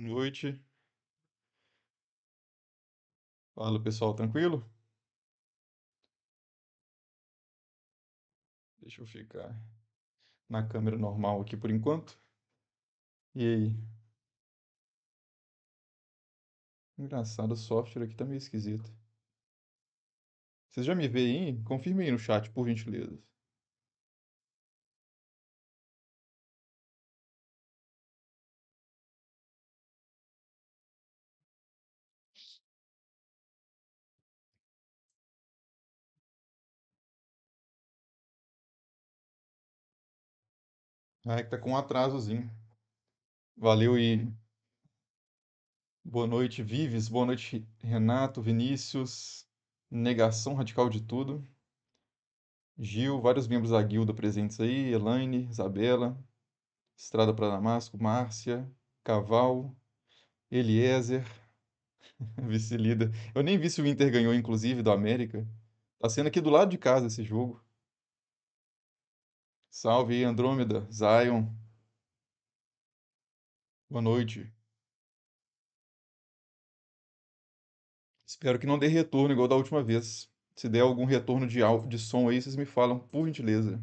Boa noite. Fala pessoal, tranquilo? Deixa eu ficar na câmera normal aqui por enquanto. E aí? Engraçado, o software aqui tá meio esquisito. Vocês já me veem aí? Confirme aí no chat, por gentileza. né, que tá com um atrasozinho. Valeu e boa noite, Vives, boa noite, Renato, Vinícius, negação radical de tudo. Gil, vários membros da guilda presentes aí, Elaine, Isabela, Estrada para Damasco, Márcia, Caval, Eliezer, vice-líder. Eu nem vi se o Inter ganhou, inclusive, do América. Tá sendo aqui do lado de casa esse jogo. Salve Andrômeda, Zion. Boa noite. Espero que não dê retorno igual da última vez. Se der algum retorno de, de som aí, vocês me falam, por gentileza.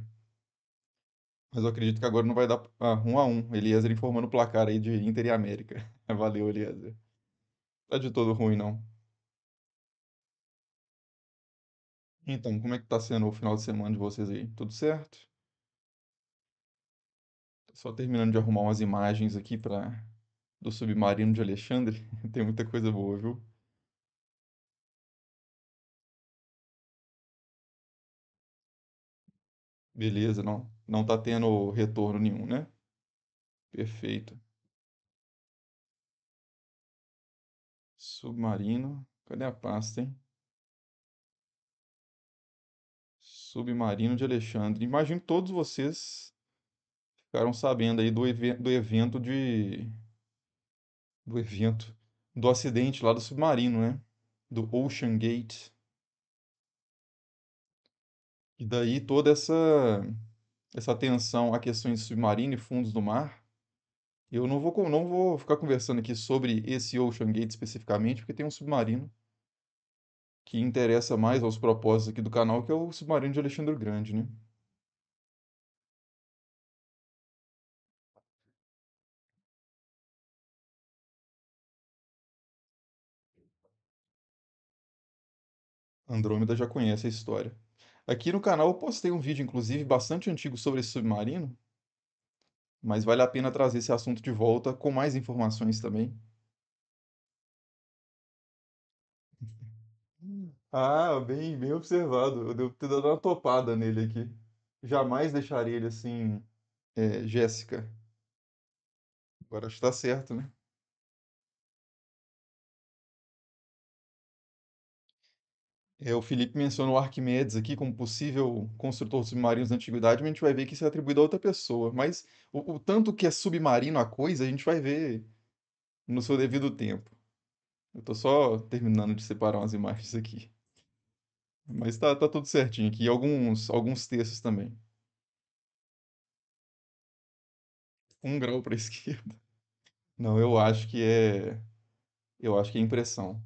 Mas eu acredito que agora não vai dar ah, um a um. Eliezer informando o placar aí de Inter e América. Valeu, Eliezer. Tá de todo ruim, não. Então, como é que tá sendo o final de semana de vocês aí? Tudo certo? Só terminando de arrumar umas imagens aqui para do submarino de Alexandre. Tem muita coisa boa, viu? Beleza, não, não tá tendo retorno nenhum, né? Perfeito. Submarino. Cadê a pasta, hein? Submarino de Alexandre. Imagino todos vocês ficaram sabendo aí do, do evento de. Do evento. Do acidente lá do submarino, né? Do Ocean Gate. E daí toda essa essa atenção a questões de submarino e fundos do mar. Eu não vou não vou ficar conversando aqui sobre esse Ocean Gate especificamente, porque tem um submarino que interessa mais aos propósitos aqui do canal, que é o submarino de Alexandre Grande, né? Andrômeda já conhece a história. Aqui no canal eu postei um vídeo, inclusive, bastante antigo sobre esse submarino, mas vale a pena trazer esse assunto de volta com mais informações também. Ah, bem, bem observado. Eu devo ter dado uma topada nele aqui. Jamais deixaria ele assim, é, Jéssica. Agora está certo, né? É, o Felipe mencionou o Arquimedes aqui como possível construtor de submarinos na antiguidade, mas a gente vai ver que isso é atribuído a outra pessoa. Mas o, o tanto que é submarino a coisa, a gente vai ver no seu devido tempo. Eu tô só terminando de separar umas imagens aqui. Mas tá, tá tudo certinho aqui. E alguns, alguns textos também. Um grau para a esquerda. Não, eu acho que é. Eu acho que é impressão.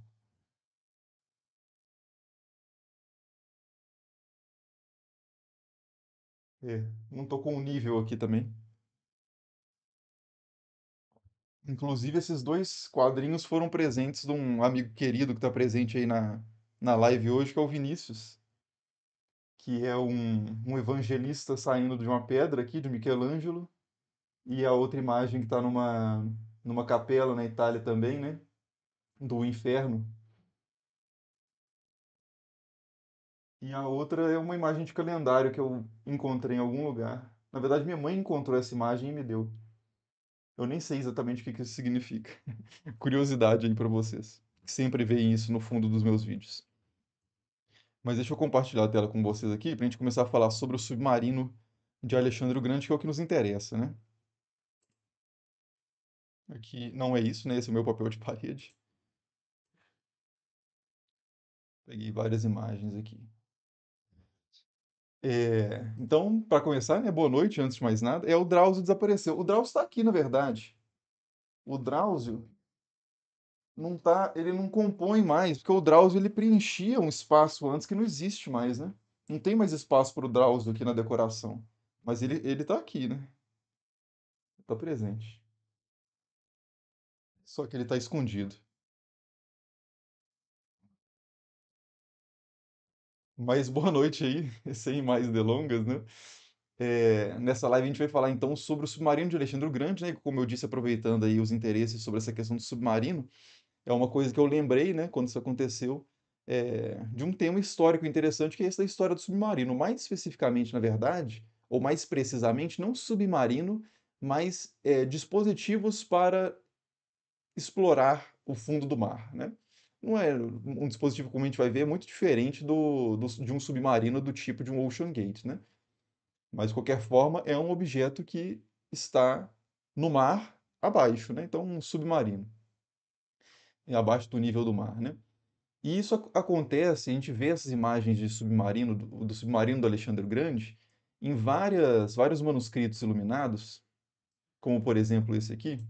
É, não tô com o nível aqui também. Inclusive, esses dois quadrinhos foram presentes de um amigo querido que está presente aí na, na live hoje, que é o Vinícius, que é um, um evangelista saindo de uma pedra aqui, de Michelangelo, e a outra imagem que está numa, numa capela na Itália também, né? Do inferno E a outra é uma imagem de calendário que eu encontrei em algum lugar. Na verdade, minha mãe encontrou essa imagem e me deu. Eu nem sei exatamente o que, que isso significa. Curiosidade aí para vocês. Sempre veem isso no fundo dos meus vídeos. Mas deixa eu compartilhar a tela com vocês aqui para a gente começar a falar sobre o submarino de Alexandre o Grande, que é o que nos interessa, né? Aqui não é isso, né? Esse é o meu papel de parede. Peguei várias imagens aqui. É, então, para começar, né, boa noite, antes de mais nada. É o Drauzio desapareceu. O Drauzio está aqui, na verdade. O Drauzio não tá, ele não compõe mais, porque o Drauzio ele preenchia um espaço antes que não existe mais, né? Não tem mais espaço para o Drauzio aqui na decoração, mas ele ele tá aqui, né? Tá presente. Só que ele tá escondido. Mas boa noite aí, sem mais delongas, né? É, nessa live a gente vai falar então sobre o submarino de Alexandre o Grande, né? Como eu disse, aproveitando aí os interesses sobre essa questão do submarino, é uma coisa que eu lembrei, né, quando isso aconteceu, é, de um tema histórico interessante que é essa história do submarino. Mais especificamente, na verdade, ou mais precisamente, não submarino, mas é, dispositivos para explorar o fundo do mar, né? não é um dispositivo como a gente vai ver é muito diferente do, do, de um submarino do tipo de um Ocean Gate, né? Mas de qualquer forma é um objeto que está no mar abaixo, né? Então um submarino é abaixo do nível do mar, né? E isso acontece, a gente vê essas imagens de submarino do, do submarino do Alexandre Grande em várias vários manuscritos iluminados, como por exemplo esse aqui.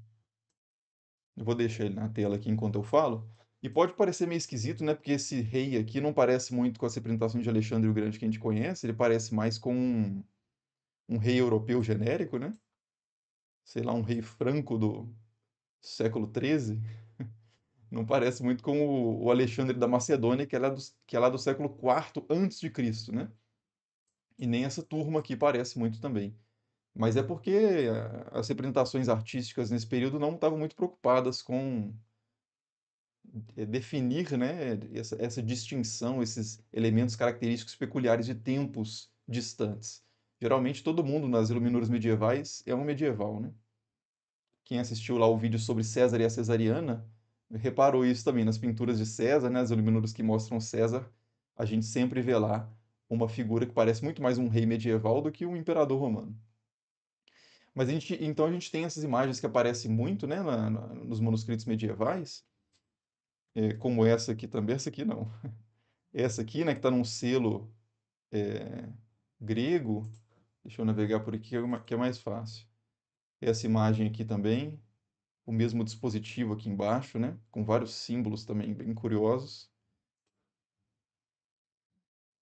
Eu vou deixar ele na tela aqui enquanto eu falo e pode parecer meio esquisito, né? Porque esse rei aqui não parece muito com a representação de Alexandre o Grande que a gente conhece, ele parece mais com um, um rei europeu genérico, né? Sei lá, um rei franco do século XIII. Não parece muito com o, o Alexandre da Macedônia, que é, lá do, que é lá do século IV antes de Cristo, né? E nem essa turma aqui parece muito também. Mas é porque eh, as representações artísticas nesse período não estavam muito preocupadas com é, definir né, essa, essa distinção, esses elementos característicos peculiares de tempos distantes. Geralmente, todo mundo nas iluminuras medievais é um medieval. Né? Quem assistiu lá o vídeo sobre César e a Cesariana reparou isso também nas pinturas de César, né, as iluminuras que mostram César, a gente sempre vê lá uma figura que parece muito mais um rei medieval do que um imperador romano. Mas a gente, então a gente tem essas imagens que aparecem muito né, na, na, nos manuscritos medievais, é, como essa aqui também. Essa aqui não. Essa aqui, né, que está num selo é, grego. Deixa eu navegar por aqui, é que é mais fácil. Essa imagem aqui também. O mesmo dispositivo aqui embaixo, né? Com vários símbolos também bem curiosos.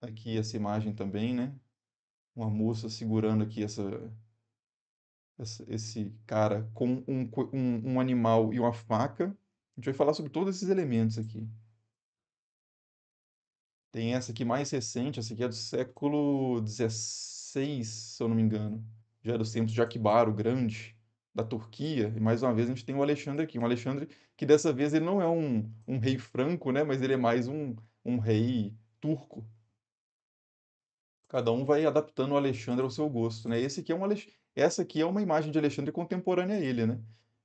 Aqui essa imagem também, né? Uma moça segurando aqui essa esse cara com um, um, um, animal e uma faca. A gente vai falar sobre todos esses elementos aqui. Tem essa aqui mais recente, essa aqui é do século XVI, se eu não me engano. Já era é o tempos de Akbar, o Grande, da Turquia. E mais uma vez a gente tem o Alexandre aqui. Um Alexandre que dessa vez ele não é um, um rei franco, né? Mas ele é mais um, um rei turco. Cada um vai adaptando o Alexandre ao seu gosto, né? Esse aqui é um Essa aqui é uma imagem de Alexandre contemporânea a ele, né?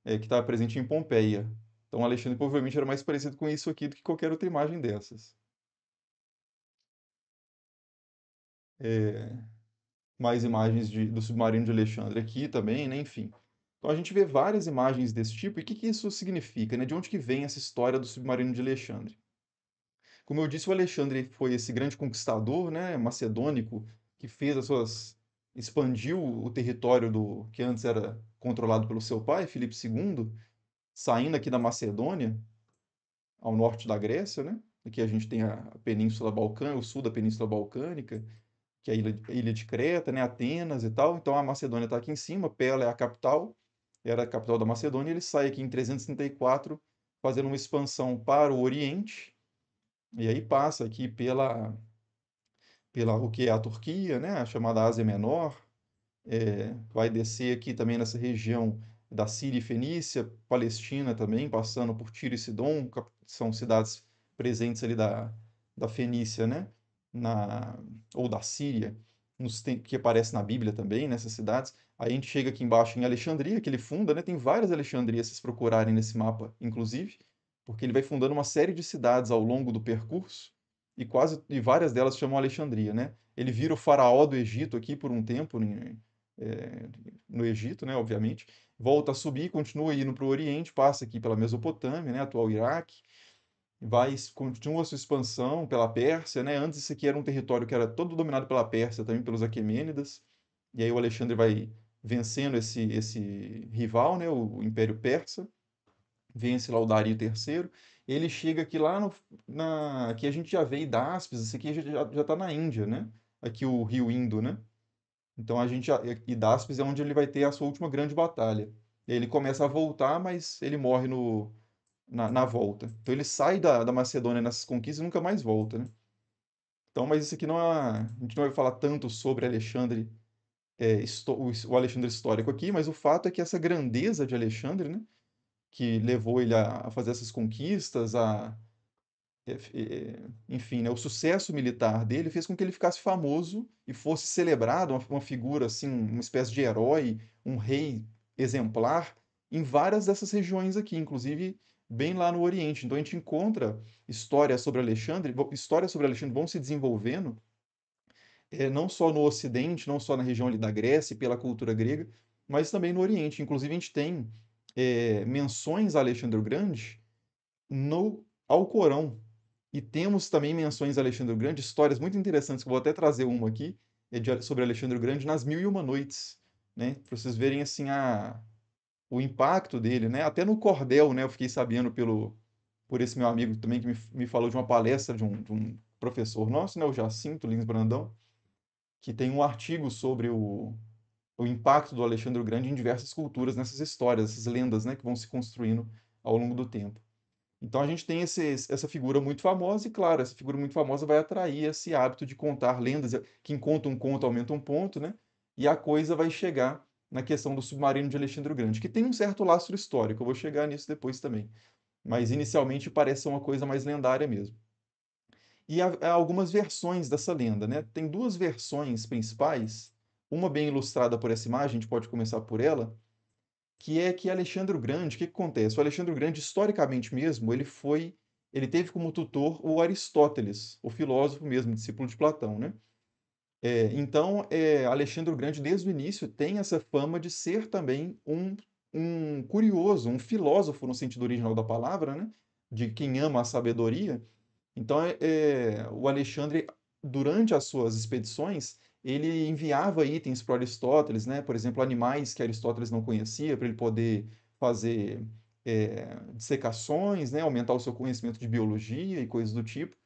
É, que está presente em Pompeia. Então, Alexandre provavelmente era mais parecido com isso aqui do que qualquer outra imagem dessas. É... mais imagens de, do submarino de Alexandre aqui também, né? enfim. Então a gente vê várias imagens desse tipo, e o que, que isso significa? Né? De onde que vem essa história do submarino de Alexandre? Como eu disse, o Alexandre foi esse grande conquistador né, macedônico que fez as suas. expandiu o território do que antes era controlado pelo seu pai, Filipe II, saindo aqui da Macedônia, ao norte da Grécia, né? Aqui a gente tem a Península Balcânica, o sul da Península Balcânica, que é a ilha, a ilha de Creta, né? Atenas e tal. Então a Macedônia está aqui em cima, Pela é a capital, era a capital da Macedônia, ele sai aqui em 334, fazendo uma expansão para o Oriente, e aí passa aqui pela, pela o que é a Turquia, né? a chamada Ásia Menor, é, vai descer aqui também nessa região da Síria e Fenícia, Palestina também, passando por Tiro e Sidom, que são cidades presentes ali da, da Fenícia, né? Na, ou da Síria, nos, que aparece na Bíblia também, nessas cidades. Aí a gente chega aqui embaixo em Alexandria, que ele funda, né? Tem várias Alexandrias, se procurarem nesse mapa, inclusive, porque ele vai fundando uma série de cidades ao longo do percurso, e quase e várias delas chamam Alexandria, né? Ele vira o faraó do Egito aqui por um tempo, em, é, no Egito, né, obviamente, volta a subir, continua indo para o Oriente, passa aqui pela Mesopotâmia, né, atual Iraque, vai continua sua expansão pela Pérsia, né? Antes isso aqui era um território que era todo dominado pela Pérsia, também pelos Aquemênidas. E aí o Alexandre vai vencendo esse esse rival, né, o Império Persa. Vence lá o Dario III. Ele chega aqui lá no na que a gente já veio da isso aqui já já está na Índia, né? Aqui o rio Indo, né? Então a gente e Hidaspes é onde ele vai ter a sua última grande batalha. Ele começa a voltar, mas ele morre no, na, na volta. Então ele sai da, da Macedônia nessas conquistas e nunca mais volta, né? Então, mas isso aqui não é, a gente não vai falar tanto sobre Alexandre é, o Alexandre histórico aqui, mas o fato é que essa grandeza de Alexandre, né, que levou ele a, a fazer essas conquistas, a eh, eh, enfim, né, o sucesso militar dele fez com que ele ficasse famoso e fosse celebrado, uma, uma figura assim, uma espécie de herói, um rei exemplar em várias dessas regiões aqui, inclusive bem lá no Oriente. Então a gente encontra histórias sobre Alexandre, histórias sobre Alexandre vão se desenvolvendo é, não só no Ocidente, não só na região ali da Grécia e pela cultura grega, mas também no Oriente. Inclusive a gente tem é, menções a Alexandre o Grande no ao Corão, e temos também menções a Alexandre o Grande, histórias muito interessantes, que eu vou até trazer uma aqui, é sobre Alexandre o Grande nas Mil e Uma Noites, né? Para vocês verem, assim, a, o impacto dele, né? Até no cordel, né? Eu fiquei sabendo pelo, por esse meu amigo também, que me, me falou de uma palestra de um, de um professor nosso, né? O Jacinto Lins Brandão, que tem um artigo sobre o, o impacto do Alexandre o Grande em diversas culturas, nessas histórias, essas lendas, né? Que vão se construindo ao longo do tempo. Então a gente tem esse, essa figura muito famosa, e claro, essa figura muito famosa vai atrair esse hábito de contar lendas. Eh, Quem conta um conto aumenta um ponto, né? E a coisa vai chegar na questão do submarino de Alexandre o Grande, que tem um certo lastro histórico, eu vou chegar nisso depois também. Mas inicialmente parece uma coisa mais lendária mesmo. E há, há algumas versões dessa lenda, né? Tem duas versões principais, uma bem ilustrada por essa imagem, a gente pode começar por ela, que é que Alexandre o Grande, o que, que acontece? O Alexandre o Grande, historicamente mesmo, ele foi, ele teve como tutor o Aristóteles, o filósofo mesmo, discípulo de Platão, né? É, então, é, Alexandre o Grande, desde o início, tem essa fama de ser também um, um curioso, um filósofo no sentido original da palavra, né? De quem ama a sabedoria. Então, é, é o Alexandre, durante as suas expedições, ele enviava itens para Aristóteles, né? por exemplo, animais que Aristóteles não conhecia, para ele poder fazer é, dissecações, né? aumentar o seu conhecimento de biologia e coisas do tipo.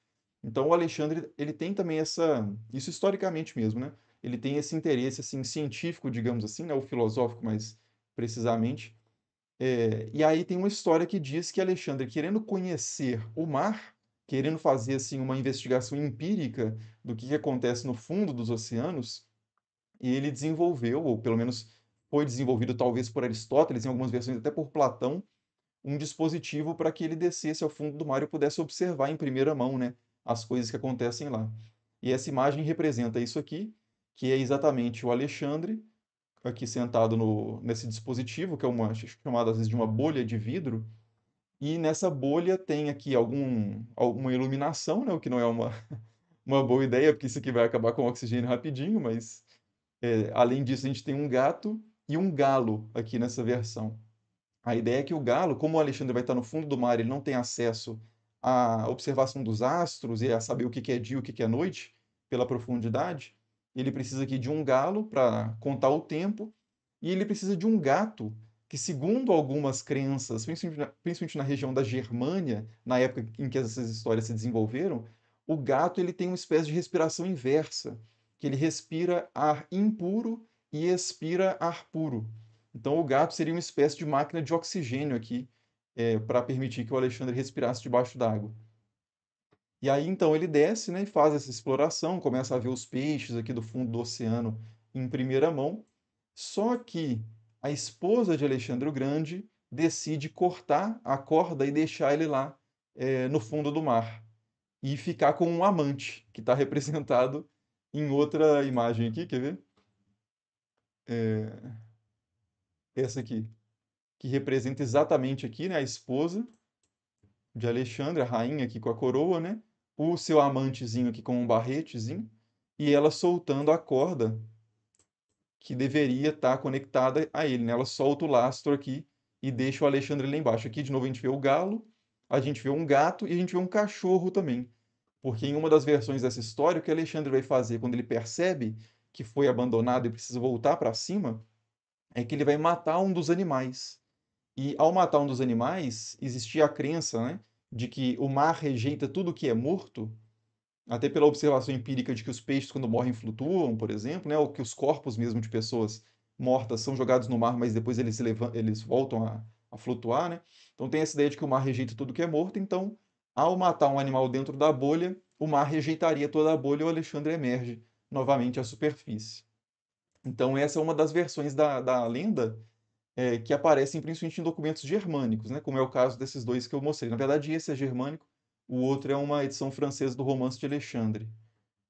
Então, o Alexandre ele tem também essa, isso historicamente mesmo, né? ele tem esse interesse assim, científico, digamos assim, né? O filosófico mais precisamente. É, e aí tem uma história que diz que Alexandre, querendo conhecer o mar, querendo fazer assim uma investigação empírica do que, que acontece no fundo dos oceanos, e ele desenvolveu, ou pelo menos foi desenvolvido talvez por Aristóteles, em algumas versões até por Platão, um dispositivo para que ele descesse ao fundo do mar e pudesse observar em primeira mão né, as coisas que acontecem lá. E essa imagem representa isso aqui, que é exatamente o Alexandre, aqui sentado no, nesse dispositivo, que é uma é chamada às vezes de uma bolha de vidro, e nessa bolha tem aqui algum, alguma iluminação, né? o que não é uma, uma boa ideia, porque isso aqui vai acabar com oxigênio rapidinho, mas é, além disso a gente tem um gato e um galo aqui nessa versão. A ideia é que o galo, como o Alexandre vai estar no fundo do mar, ele não tem acesso à observação dos astros e a saber o que é dia e o que é noite pela profundidade, ele precisa aqui de um galo para contar o tempo e ele precisa de um gato que, segundo algumas crenças, principalmente na, principalmente na, região da Germânia, na época em que essas histórias se desenvolveram, o gato ele tem uma espécie de respiração inversa, que ele respira ar impuro e expira ar puro. Então, o gato seria uma espécie de máquina de oxigênio aqui, é, para permitir que o Alexandre respirasse debaixo d'água. E aí, então, ele desce né, e faz essa exploração, começa a ver os peixes aqui do fundo do oceano em primeira mão. Só que a esposa de Alexandre o Grande decide cortar a corda e deixar ele lá é, no fundo do mar e ficar com um amante, que está representado em outra imagem aqui, quer ver? É... Essa aqui, que representa exatamente aqui, né, a esposa de Alexandre, a rainha aqui com a coroa, né? O seu amantezinho aqui com um barretezinho, e ela soltando a corda que deveria estar tá conectada a ele. Né? Ela solta o lastro aqui e deixa o Alexandre lá embaixo. Aqui, de novo, a gente vê o galo, a gente vê um gato e a gente vê um cachorro também. Porque em uma das versões dessa história, o que Alexandre vai fazer quando ele percebe que foi abandonado e precisa voltar para cima, é que ele vai matar um dos animais. E ao matar um dos animais, existia a crença né, de que o mar rejeita tudo que é morto, até pela observação empírica de que os peixes, quando morrem, flutuam, por exemplo, né? ou que os corpos mesmo de pessoas mortas são jogados no mar, mas depois eles, levam, eles voltam a, a flutuar. Né? Então tem essa ideia de que o mar rejeita tudo que é morto, então, ao matar um animal dentro da bolha, o mar rejeitaria toda a bolha e o Alexandre emerge novamente à superfície. Então essa é uma das versões da, da lenda é, que aparecem principalmente em documentos germânicos, né? como é o caso desses dois que eu mostrei. Na verdade, esse é germânico, o outro é uma edição francesa do romance de Alexandre,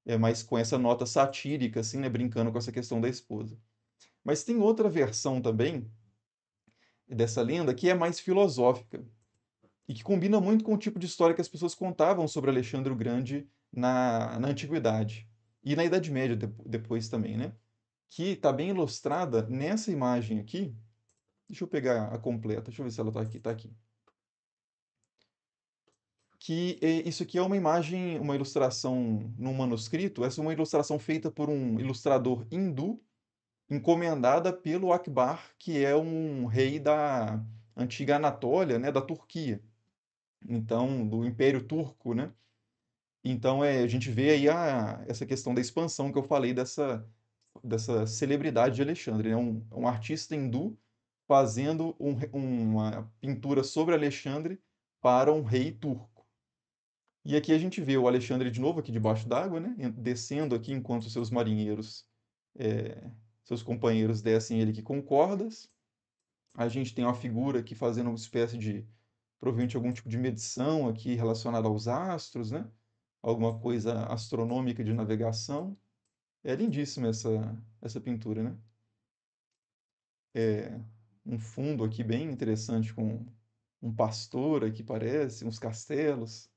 é, mas com essa nota satírica, assim, né, brincando com essa questão da esposa. Mas tem outra versão também dessa lenda que é mais filosófica e que combina muito com o tipo de história que as pessoas contavam sobre Alexandre o Grande na, na Antiguidade e na Idade Média de, depois também, né? Que está bem ilustrada nessa imagem aqui. Deixa eu pegar a completa, deixa eu ver se ela está aqui. Está aqui que isso aqui é uma imagem, uma ilustração num manuscrito, essa é uma ilustração feita por um ilustrador hindu, encomendada pelo Akbar, que é um rei da antiga Anatólia, né, da Turquia, então do Império Turco, né? Então é, a gente vê aí a, essa questão da expansão que eu falei dessa dessa celebridade de Alexandre, né? um, um artista hindu fazendo um, uma pintura sobre Alexandre para um rei turco. E aqui a gente vê o Alexandre de novo aqui debaixo d'água, né? descendo aqui enquanto seus marinheiros, é, seus companheiros descem ele aqui com cordas. A gente tem uma figura aqui fazendo uma espécie de, provavelmente algum tipo de medição aqui relacionada aos astros, né? alguma coisa astronômica de navegação. É lindíssima essa, essa pintura, né? É um fundo aqui bem interessante com um pastor aqui parece, uns castelos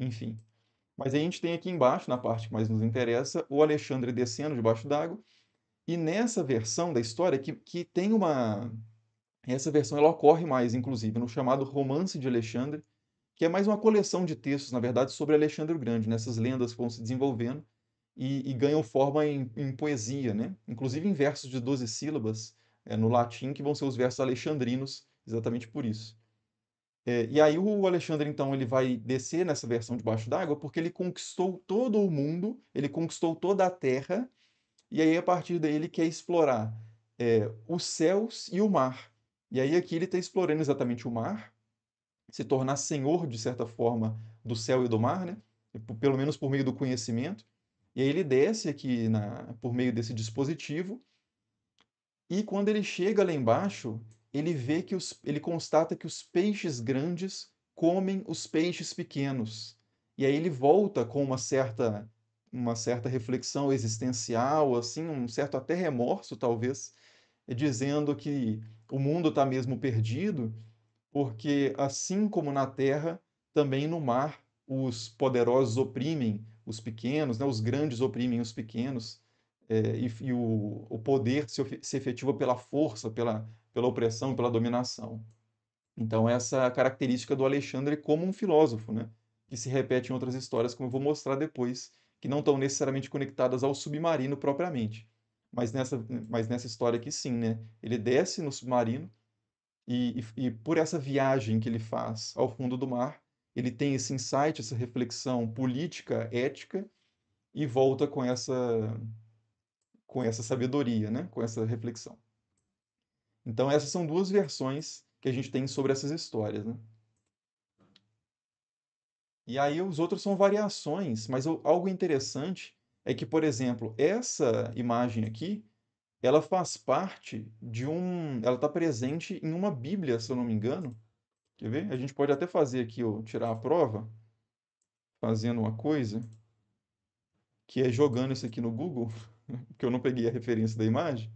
enfim. Mas aí a gente tem aqui embaixo, na parte que mais nos interessa, o Alexandre descendo debaixo d'água. E nessa versão da história, que, que tem uma. Essa versão ela ocorre mais, inclusive, no chamado Romance de Alexandre, que é mais uma coleção de textos, na verdade, sobre Alexandre o Grande, nessas né? lendas que vão se desenvolvendo e, e ganham forma em, em, poesia, né? inclusive em versos de 12 sílabas é, no latim, que vão ser os versos alexandrinos, exatamente por isso. É, e aí o Alexandre, então, ele vai descer nessa versão debaixo d'água porque ele conquistou todo o mundo, ele conquistou toda a terra, e aí a partir daí ele quer explorar é, os céus e o mar. E aí aqui ele está explorando exatamente o mar, se tornar senhor, de certa forma, do céu e do mar, né? pelo menos por meio do conhecimento. E aí ele desce aqui na, por meio desse dispositivo, e quando ele chega lá embaixo, ele vê que os, ele constata que os peixes grandes comem os peixes pequenos. E aí ele volta com uma certa uma certa reflexão existencial, assim, um certo até remorso talvez, dizendo que o mundo está mesmo perdido, porque assim como na terra, também no mar os poderosos oprimem os pequenos, né? os grandes oprimem os pequenos, é, e, e o, o poder se, se efetiva pela força, pela pela opressão, pela dominação. Então, essa é a característica do Alexandre como um filósofo, né? que se repete em outras histórias, como eu vou mostrar depois, que não estão necessariamente conectadas ao submarino propriamente. Mas nessa, mas nessa história aqui, sim, né? ele desce no submarino e, e, e por essa viagem que ele faz ao fundo do mar, ele tem esse insight, essa reflexão política, ética, e volta com essa, com essa sabedoria, né? com essa reflexão. Então, essas são duas versões que a gente tem sobre essas histórias. Né? E aí os outros são variações, mas algo interessante é que, por exemplo, essa imagem aqui, ela faz parte de um. Ela está presente em uma Bíblia, se eu não me engano. Quer ver? A gente pode até fazer aqui, ó, tirar a prova, fazendo uma coisa, que é jogando isso aqui no Google, porque eu não peguei a referência da imagem.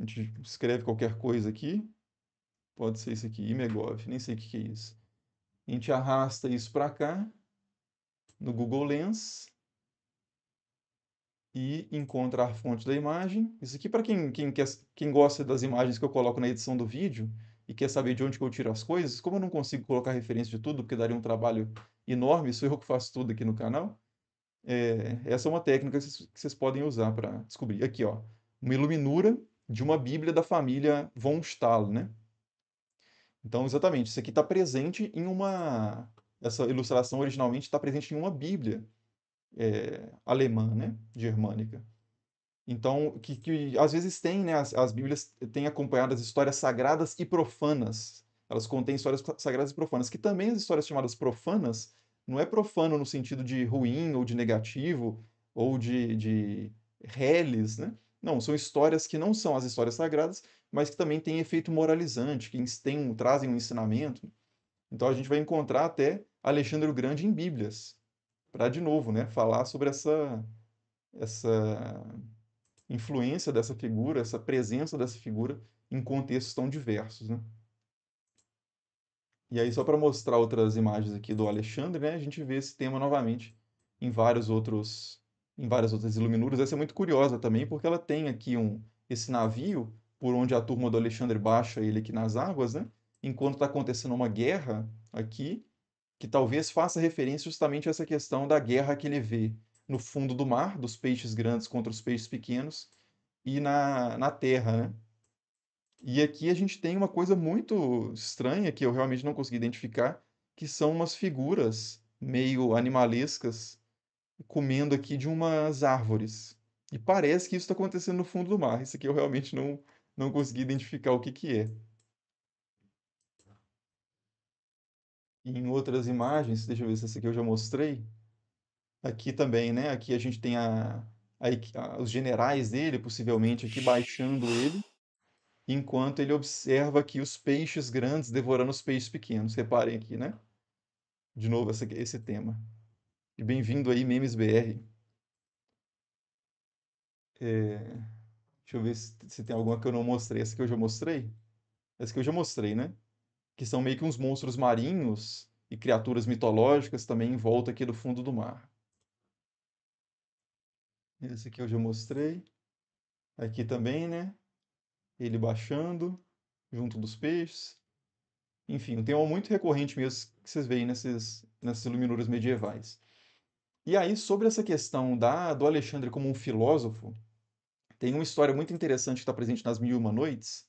A gente escreve qualquer coisa aqui. Pode ser isso aqui, imegov, nem sei o que é isso. A gente arrasta isso para cá, no Google Lens, e encontra a fonte da imagem. Isso aqui, para quem, quem, quer, quem gosta das imagens que eu coloco na edição do vídeo e quer saber de onde que eu tiro as coisas, como eu não consigo colocar referência de tudo, porque daria um trabalho enorme, sou eu que faço tudo aqui no canal, é, essa é uma técnica que vocês, que vocês podem usar para descobrir. Aqui, ó, uma iluminura de uma Bíblia da família von Stahl, né? Então, exatamente, isso aqui está presente em uma... Essa ilustração originalmente está presente em uma Bíblia é, alemã, né? Germânica. Então, que, que às vezes tem, né? As, as Bíblias têm acompanhadas histórias sagradas e profanas. Elas contêm histórias sagradas e profanas, que também as histórias chamadas profanas não é profano no sentido de ruim ou de negativo ou de, de reles, né? Não, são histórias que não são as histórias sagradas, mas que também têm efeito moralizante, que têm, trazem um ensinamento. Então a gente vai encontrar até Alexandre o Grande em Bíblias, para de novo, né, falar sobre essa essa influência dessa figura, essa presença dessa figura em contextos tão diversos, né? E aí só para mostrar outras imagens aqui do Alexandre, né, a gente vê esse tema novamente em vários outros em várias outras iluminuras. Essa é muito curiosa também, porque ela tem aqui um, esse navio por onde a turma do Alexandre baixa ele aqui nas águas, né? enquanto está acontecendo uma guerra aqui, que talvez faça referência justamente a essa questão da guerra que ele vê no fundo do mar, dos peixes grandes contra os peixes pequenos, e na, na terra, né? E aqui a gente tem uma coisa muito estranha que eu realmente não consegui identificar, que são umas figuras meio animalescas comendo aqui de umas árvores. E parece que isso está acontecendo no fundo do mar. Isso aqui eu realmente não, não consegui identificar o que, que é. Em outras imagens, deixa eu ver se essa aqui eu já mostrei. Aqui também, né? Aqui a gente tem a, a, a os generais dele, possivelmente, aqui baixando ele, enquanto ele observa aqui os peixes grandes devorando os peixes pequenos. Reparem aqui, né? De novo, essa, esse tema. E bem-vindo aí, Memes BR. É... Deixa eu ver se, se, tem alguma que eu não mostrei. Essa que eu já mostrei? Essa que eu já mostrei, né? Que são meio que uns monstros marinhos e criaturas mitológicas também em volta aqui do fundo do mar. Esse aqui eu já mostrei. Aqui também, né? Ele baixando junto dos peixes. Enfim, um tema muito recorrente mesmo que vocês veem nessas, nessas iluminuras medievais. E aí, sobre essa questão da, do Alexandre como um filósofo, tem uma história muito interessante que está presente nas Mil e Uma Noites,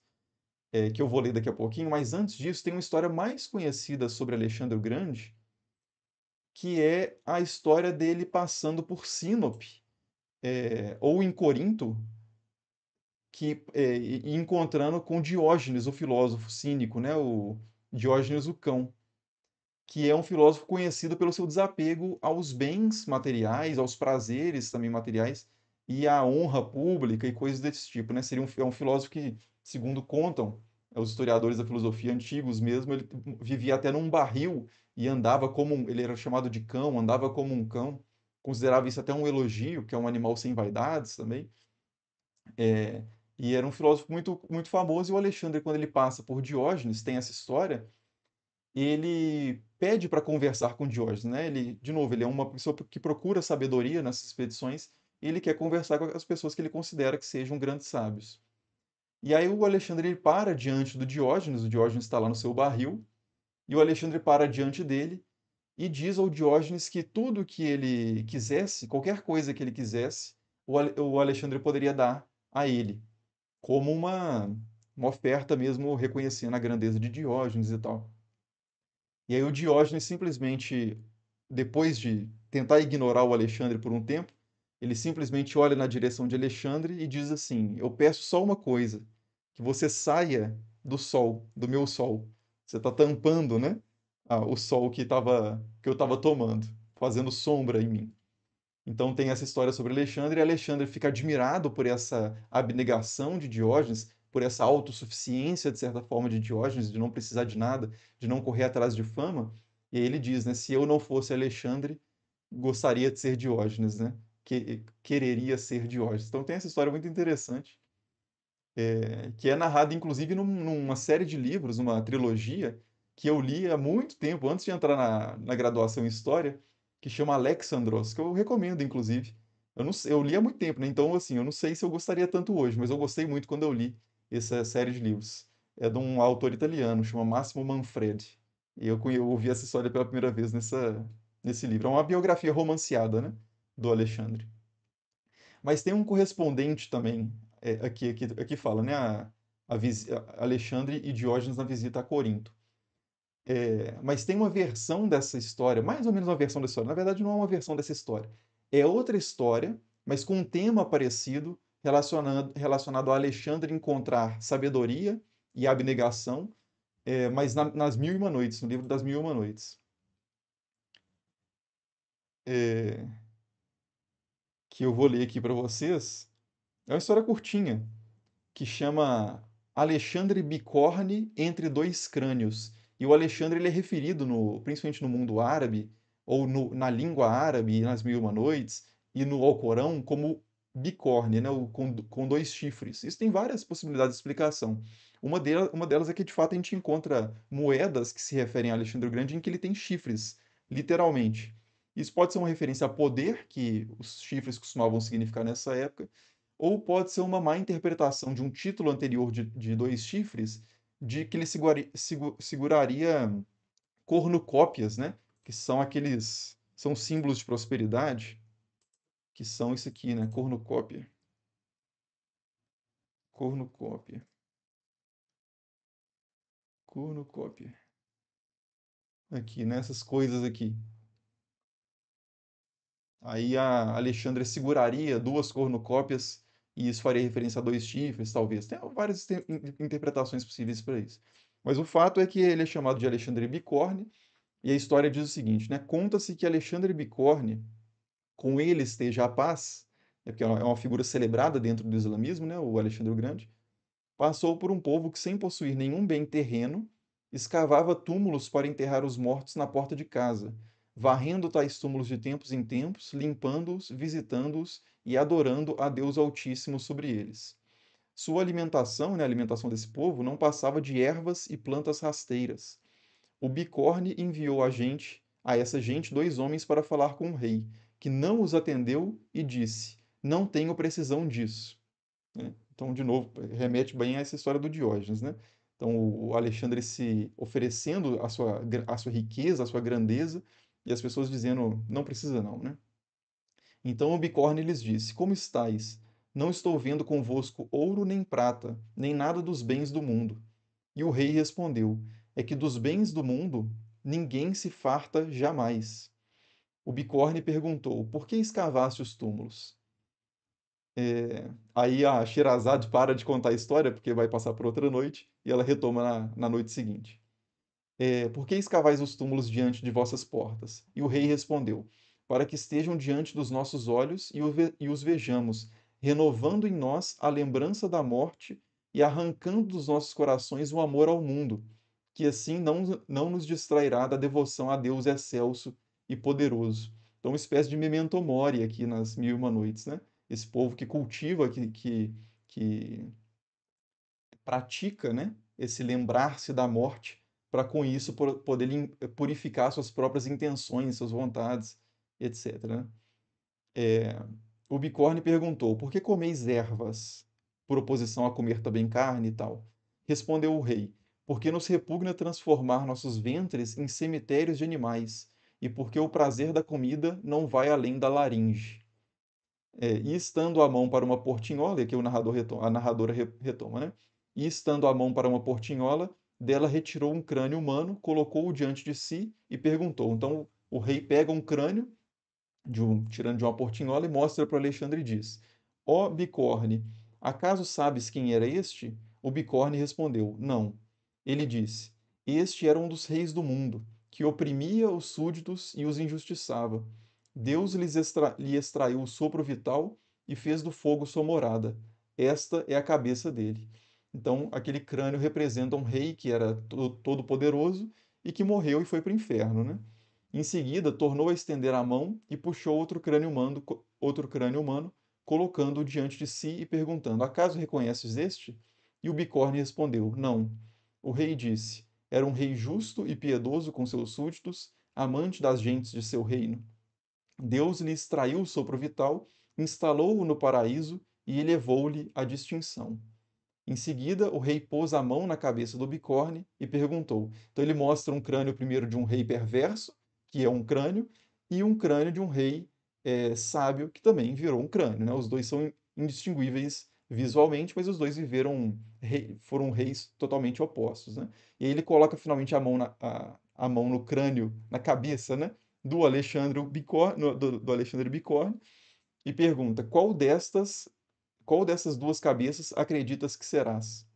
é, que eu vou ler daqui a pouquinho, mas antes disso, tem uma história mais conhecida sobre Alexandre o Grande, que é a história dele passando por Sinope, é, ou em Corinto, que é, encontrando com Diógenes, o filósofo cínico, né? o Diógenes o cão que é um filósofo conhecido pelo seu desapego aos bens materiais, aos prazeres também materiais e à honra pública e coisas desse tipo, né? Seria um, é um filósofo que, segundo contam é, os historiadores da filosofia antigos mesmo, ele vivia até num barril e andava como um, ele era chamado de cão, andava como um cão, considerava isso até um elogio, que é um animal sem vaidades também. É, e era um filósofo muito muito famoso e o Alexandre quando ele passa por Diógenes tem essa história ele pede para conversar com Diógenes, né? Ele, de novo, ele é uma pessoa que procura sabedoria nessas expedições, e ele quer conversar com as pessoas que ele considera que sejam grandes sábios. E aí o Alexandre ele para diante do Diógenes, o Diógenes está lá no seu barril, e o Alexandre para diante dele e diz ao Diógenes que tudo que ele quisesse, qualquer coisa que ele quisesse, o Alexandre poderia dar a ele, como uma, uma oferta mesmo, reconhecendo a grandeza de Diógenes e tal. E aí o Diógenes simplesmente, depois de tentar ignorar o Alexandre por um tempo, ele simplesmente olha na direção de Alexandre e diz assim: Eu peço só uma coisa, que você saia do sol, do meu sol. Você está tampando, né? Ah, o sol que, tava, que eu estava tomando, fazendo sombra em mim. Então tem essa história sobre Alexandre, e Alexandre fica admirado por essa abnegação de Diógenes, por essa autossuficiência, de certa forma, de Diógenes, de não precisar de nada, de não correr atrás de fama. E aí ele diz, né, se eu não fosse Alexandre, gostaria de ser Diógenes, né? Que, quereria ser Diógenes. Então tem essa história muito interessante, é, que é narrada, inclusive, num, numa série de livros, uma trilogia, que eu li há muito tempo, antes de entrar na, na graduação em História, que chama Alexandros, que eu recomendo, inclusive. Eu, não, eu li há muito tempo, né? Então, assim, eu não sei se eu gostaria tanto hoje, mas eu gostei muito quando eu li essa série de livros. É de um autor italiano, chama Massimo Manfredi. E eu, eu ouvi essa história pela primeira vez nessa, nesse livro. É uma biografia romanceada, né? Do Alexandre. Mas tem um correspondente também, é, aqui, aqui, aqui fala, né? A, a, Alexandre e Diógenes na visita a Corinto. É, mas tem uma versão dessa história, mais ou menos uma versão dessa história. Na verdade, não é uma versão dessa história. É outra história, mas com um tema parecido, relacionado, relacionado a Alexandre encontrar sabedoria e abnegação, é, mas na, nas Mil e Uma Noites, no livro das Mil e Uma Noites. É, que eu vou ler aqui para vocês, é uma história curtinha, que chama Alexandre Bicorne entre dois crânios. E o Alexandre ele é referido, no, principalmente no mundo árabe, ou no, na língua árabe, nas Mil e Uma Noites, e no Alcorão, como bicorne, né? com, com dois chifres. Isso tem várias possibilidades de explicação. Uma, uma delas é que, de fato, a gente encontra moedas que se referem a Alexandre o Grande em que ele tem chifres, literalmente. Isso pode ser uma referência a poder, que os chifres costumavam significar nessa época, ou pode ser uma má interpretação de um título anterior de, de dois chifres, de que ele segura, segura, seguraria cornucópias, né? que são aqueles são símbolos de prosperidade, que são isso aqui, né? Cornucópia. Cornucópia. Cornucópia. Aqui, nessas né? coisas aqui. Aí a Alexandra seguraria duas cornucópias e isso faria referência a dois chifres, talvez. Tem várias interpretações possíveis para isso. Mas o fato é que ele é chamado de Alexandre Bicorne, e a história diz o seguinte, né? Conta-se que Alexandre Bicorne com ele esteja a paz, né, é porque é uma figura celebrada dentro do islamismo, né, o Alexandre o Grande, passou por um povo que, sem possuir nenhum bem terreno, escavava túmulos para enterrar os mortos na porta de casa, varrendo tais túmulos de tempos em tempos, limpando-os, visitando-os e adorando a Deus Altíssimo sobre eles. Sua alimentação, né, a alimentação desse povo, não passava de ervas e plantas rasteiras. O bicorne enviou a gente, a essa gente, dois homens para falar com o rei, que não os atendeu e disse: Não tenho precisão disso. Né? Então, de novo, remete bem a essa história do Diógenes. Né? Então, o Alexandre se oferecendo a sua, a sua riqueza, a sua grandeza, e as pessoas dizendo: Não precisa, não. Né? Então o bicórnio lhes disse: Como estáis? Não estou vendo convosco ouro nem prata, nem nada dos bens do mundo. E o rei respondeu: É que dos bens do mundo ninguém se farta jamais. O bicorne perguntou: Por que escavaste os túmulos? É, aí a Shirazade para de contar a história, porque vai passar por outra noite, e ela retoma na, na noite seguinte. É, por que escavais os túmulos diante de vossas portas? E o rei respondeu: Para que estejam diante dos nossos olhos e, ve e os vejamos, renovando em nós a lembrança da morte e arrancando dos nossos corações o amor ao mundo, que assim não, não nos distrairá da devoção a Deus excelso e poderoso. Então, uma espécie de memento mori aqui nas Mil e Uma Noites, né? Esse povo que cultiva, que, que, que pratica, né? Esse lembrar-se da morte para com isso poder purificar suas próprias intenções, suas vontades, etc. Né? É, o Bicorne perguntou: Por que comeis ervas? Por oposição a comer também carne e tal. Respondeu o rei: Porque nos repugna transformar nossos ventres em cemitérios de animais e porque o prazer da comida não vai além da laringe. É, e estando a mão para uma portinhola, que o narrador retoma, a narradora retoma, né? E estando a mão para uma portinhola, dela retirou um crânio humano, colocou-o diante de si e perguntou. Então o rei pega um crânio, de um, tirando de uma portinhola, e mostra para Alexandre e diz: Ó oh, bicorne, acaso sabes quem era este? O bicorne respondeu: Não. Ele disse: Este era um dos reis do mundo que oprimia os súditos e os injustiçava. Deus lhes extra... lhe extraiu o sopro vital e fez do fogo sua morada. Esta é a cabeça dele. Então, aquele crânio representa um rei que era todo poderoso e que morreu e foi para o inferno, né? Em seguida, tornou a estender a mão e puxou outro crânio humano, outro crânio humano, colocando-o diante de si e perguntando: "Acaso reconheces este?" E o bicorne respondeu: "Não." O rei disse: era um rei justo e piedoso com seus súditos, amante das gentes de seu reino. Deus lhe extraiu o sopro vital, instalou-o no paraíso e elevou-lhe a distinção. Em seguida, o rei pôs a mão na cabeça do bicorne e perguntou. Então, ele mostra um crânio primeiro de um rei perverso, que é um crânio, e um crânio de um rei é, sábio, que também virou um crânio. Né? Os dois são indistinguíveis visualmente, mas os dois viveram foram reis totalmente opostos, né? E aí ele coloca finalmente a mão, na, a, a mão no crânio, na cabeça, né? Do Alexandre Bicorne, do, do Alexandre Bicorne e pergunta: qual destas, qual dessas duas cabeças acreditas que serás?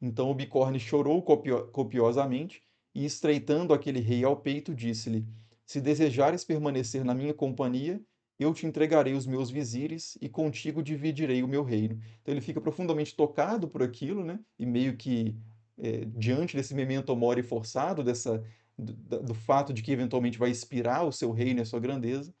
Então o Bicorne chorou copio, copiosamente e estreitando aquele rei ao peito disse-lhe: se desejares permanecer na minha companhia eu te entregarei os meus vizires e contigo dividirei o meu reino. Então ele fica profundamente tocado por aquilo, né? E meio que é, diante desse memento mori forçado, dessa, do, do, fato de que eventualmente vai expirar o seu reino e a sua grandeza.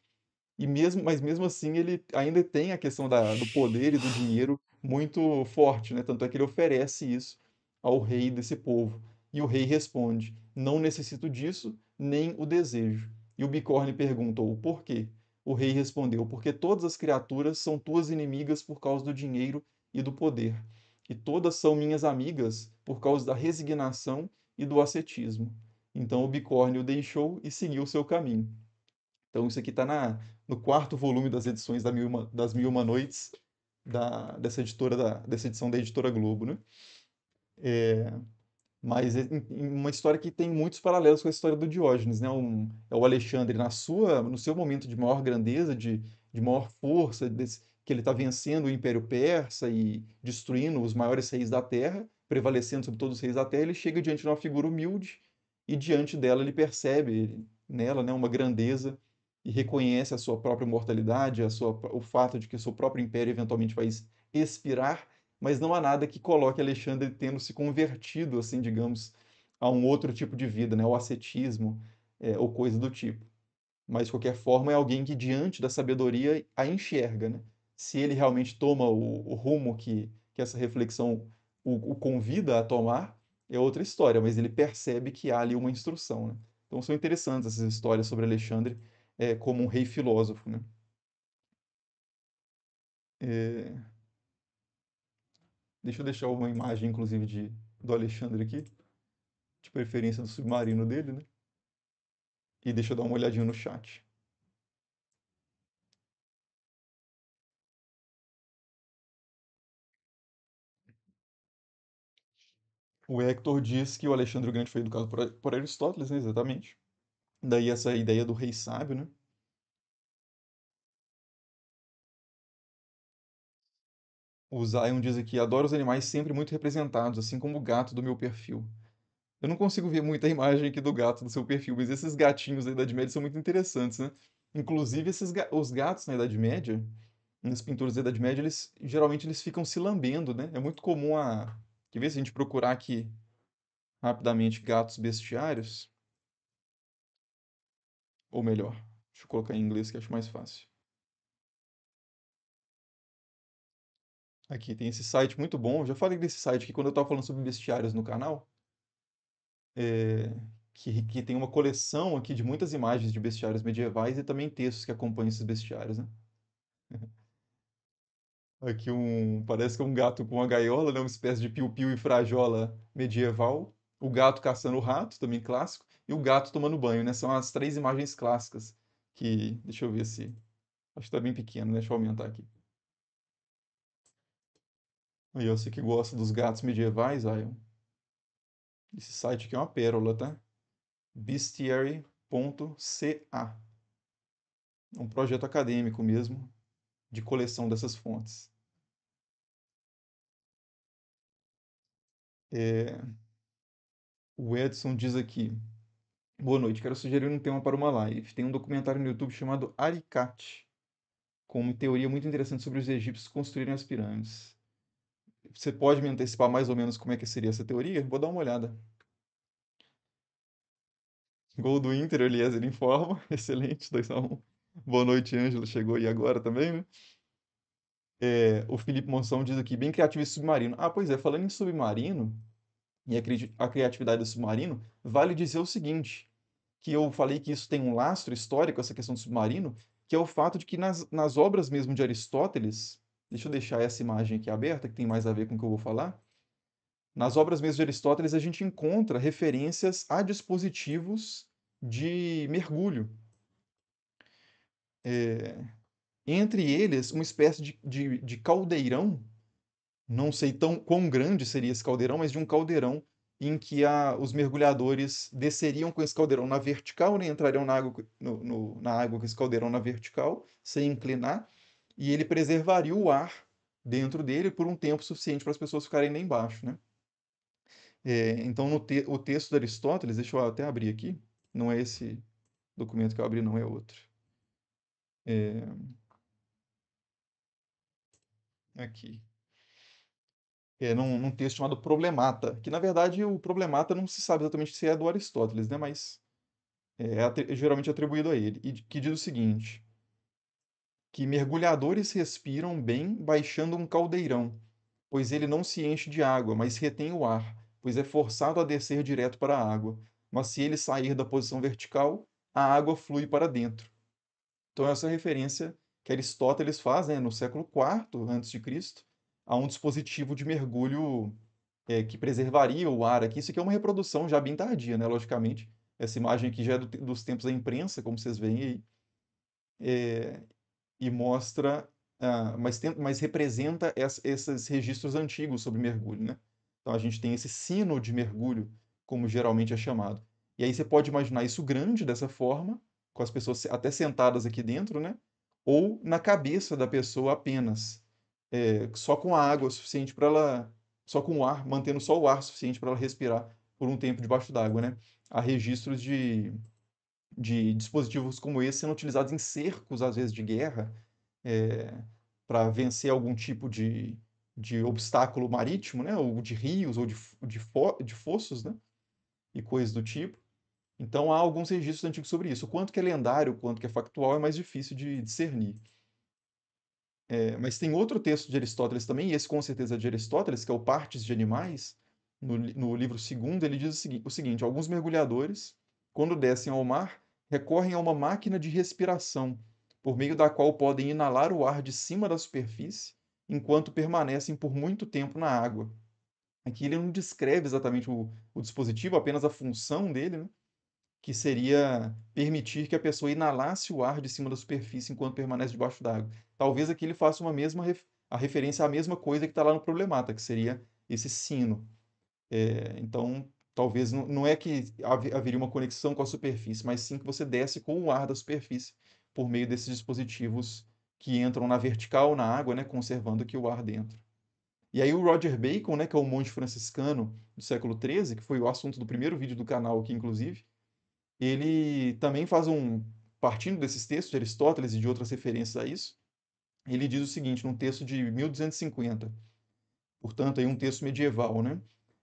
E mesmo, mas mesmo assim ele ainda tem a questão da, do poder e do dinheiro muito forte, né? Tanto é que ele oferece isso ao rei desse povo. E o rei responde: Não necessito disso, nem o desejo. E o bicórnio perguntou: Por quê? O rei respondeu: Porque todas as criaturas são tuas inimigas por causa do dinheiro e do poder, e todas são minhas amigas por causa da resignação e do ascetismo. Então o bicórnio o deixou e seguiu seu caminho. Então isso aqui está no quarto volume das edições da Mil das Mil Uma Noites, da, dessa, editora da, dessa edição da Editora Globo. Né? É, mas é uma história que tem muitos paralelos com a história do Diógenes, né? Um, é o Alexandre na sua, no seu momento de maior grandeza, de, de maior força, desse, que ele está vencendo o Império Persa e destruindo os maiores reis da Terra, prevalecendo sobre todos os reis da Terra, ele chega diante de uma figura humilde e diante dela ele percebe nela, né, uma grandeza e reconhece a sua própria mortalidade, a sua, o fato de que seu próprio império eventualmente vai expirar mas não há nada que coloque Alexandre tendo se convertido, assim, digamos, a um outro tipo de vida, né? O ascetismo é, ou coisa do tipo. Mas, de qualquer forma, é alguém que, diante da sabedoria, a enxerga, né? Se ele realmente toma o, o rumo que, que essa reflexão o, o, convida a tomar, é outra história, mas ele percebe que há ali uma instrução, né? Então, são interessantes essas histórias sobre Alexandre é, como um rei filósofo, né? É... Deixa eu deixar uma imagem, inclusive, de, do Alexandre aqui, de preferência do submarino dele, né? E deixa eu dar uma olhadinha no chat. O Hector diz que o Alexandre Grande foi educado por Aristóteles, né? Exatamente. Daí essa ideia do rei sábio, né? O Zion diz aqui: adoro os animais sempre muito representados, assim como o gato do meu perfil. Eu não consigo ver muita imagem aqui do gato do seu perfil, mas esses gatinhos da Idade Média são muito interessantes, né? Inclusive, esses ga os gatos na Idade Média, nas pinturas da Idade Média, eles geralmente eles ficam se lambendo, né? É muito comum a. Quer ver se a gente procurar aqui rapidamente gatos bestiários? Ou melhor, deixa eu colocar em inglês que acho mais fácil. Aqui tem esse site muito bom. Eu já falei desse site aqui quando eu estava falando sobre bestiários no canal. É, que, que, tem uma coleção aqui de muitas imagens de bestiários medievais e também textos que acompanham esses bestiários, né? Aqui um, parece que é um gato com uma gaiola, né? Uma espécie de piu-piu e frajola medieval. O gato caçando o rato, também clássico. E o gato tomando banho, né? São as três imagens clássicas que... Deixa eu ver se... Acho que está bem pequeno, né? Deixa eu aumentar aqui. Aí você que gosta dos gatos medievais, aí. Esse site aqui é uma pérola, tá? Bestiary.ca. É um projeto acadêmico mesmo de coleção dessas fontes. É... O Edson diz aqui: Boa noite, quero sugerir um tema para uma live. Tem um documentário no YouTube chamado Aricat, com uma teoria muito interessante sobre os egípcios construírem as pirâmides. Você pode me antecipar mais ou menos como é que seria essa teoria? Vou dar uma olhada. Gol do Inter, aliás, ele informa. Excelente, 2x1. Um. Boa noite, Ângelo. Chegou aí agora também, né? É, o Felipe Monção diz aqui, bem criativo e submarino. Ah, pois é, falando em submarino e a, cri a criatividade do submarino, vale dizer o seguinte, que eu falei que isso tem um lastro histórico, essa questão do submarino, que é o fato de que nas, nas obras mesmo de Aristóteles, Deixa eu deixar essa imagem aqui aberta, que tem mais a ver com o que eu vou falar. Nas obras mesmo de Aristóteles, a gente encontra referências a dispositivos de mergulho. É, entre eles, uma espécie de, de, de, caldeirão, não sei tão quão grande seria esse caldeirão, mas de um caldeirão em que a, os mergulhadores desceriam com esse caldeirão na vertical, né, entrariam na água, no, no, na água com esse caldeirão na vertical, sem inclinar, e ele preservaria o ar dentro dele por um tempo suficiente para as pessoas ficarem lá embaixo, né? É, então, te o texto de Aristóteles, deixa eu até abrir aqui, não é esse documento que eu abri, não, é outro. É... Aqui. É, num, num, texto chamado Problemata, que na verdade o Problemata não se sabe exatamente se é do Aristóteles, né? mas é, é geralmente atribuído a ele, e que diz o seguinte: que mergulhadores respiram bem baixando um caldeirão, pois ele não se enche de água, mas retém o ar, pois é forçado a descer direto para a água. Mas se ele sair da posição vertical, a água flui para dentro. Então essa é referência que Aristóteles faz né, no século IV a.C. a um dispositivo de mergulho é, que preservaria o ar aqui. Isso aqui é uma reprodução já bem tardia, né, logicamente. Essa imagem aqui já é do, dos tempos da imprensa, como vocês veem aí. É, e mostra, uh, mas, tem, mas representa esses registros antigos sobre mergulho, né? Então a gente tem esse sino de mergulho, como geralmente é chamado. E aí você pode imaginar isso grande dessa forma, com as pessoas até sentadas aqui dentro, né? Ou na cabeça da pessoa apenas, é, só com a água suficiente para ela, só com o ar, mantendo só o ar suficiente para ela respirar por um tempo debaixo d'água, né? Há registros de de dispositivos como esse sendo utilizados em cercos, às vezes, de guerra, é, eh, para vencer algum tipo de, de obstáculo marítimo, né? ou de rios, ou de, de, fo de fossos, né? e coisas do tipo. Então há alguns registros antigos sobre isso. O quanto que é lendário, o quanto que é factual é mais difícil de discernir. É, mas tem outro texto de Aristóteles também, e esse com certeza é de Aristóteles, que é o Partes de Animais, no, no livro segundo, ele diz o, o seguinte, alguns mergulhadores, quando descem ao mar, recorrem a uma máquina de respiração, por meio da qual podem inalar o ar de cima da superfície enquanto permanecem por muito tempo na água. Aqui ele não descreve exatamente o, o dispositivo, apenas a função dele, né? que seria permitir que a pessoa inalasse o ar de cima da superfície enquanto permanece debaixo d'água. Talvez aqui ele faça uma mesma ref a referência à mesma coisa que está lá no problemata, que seria esse sino. É, então, talvez não é que haveria uma conexão com a superfície, mas sim que você desce com o ar da superfície por meio desses dispositivos que entram na vertical na água, né, conservando aqui o ar dentro. E aí o Roger Bacon, né, que é o monge franciscano do século XIII, que foi o assunto do primeiro vídeo do canal aqui, inclusive, ele também faz um, partindo desses textos de Aristóteles e de outras referências a isso, ele diz o seguinte, num texto de 1250, portanto aí um texto medieval, né,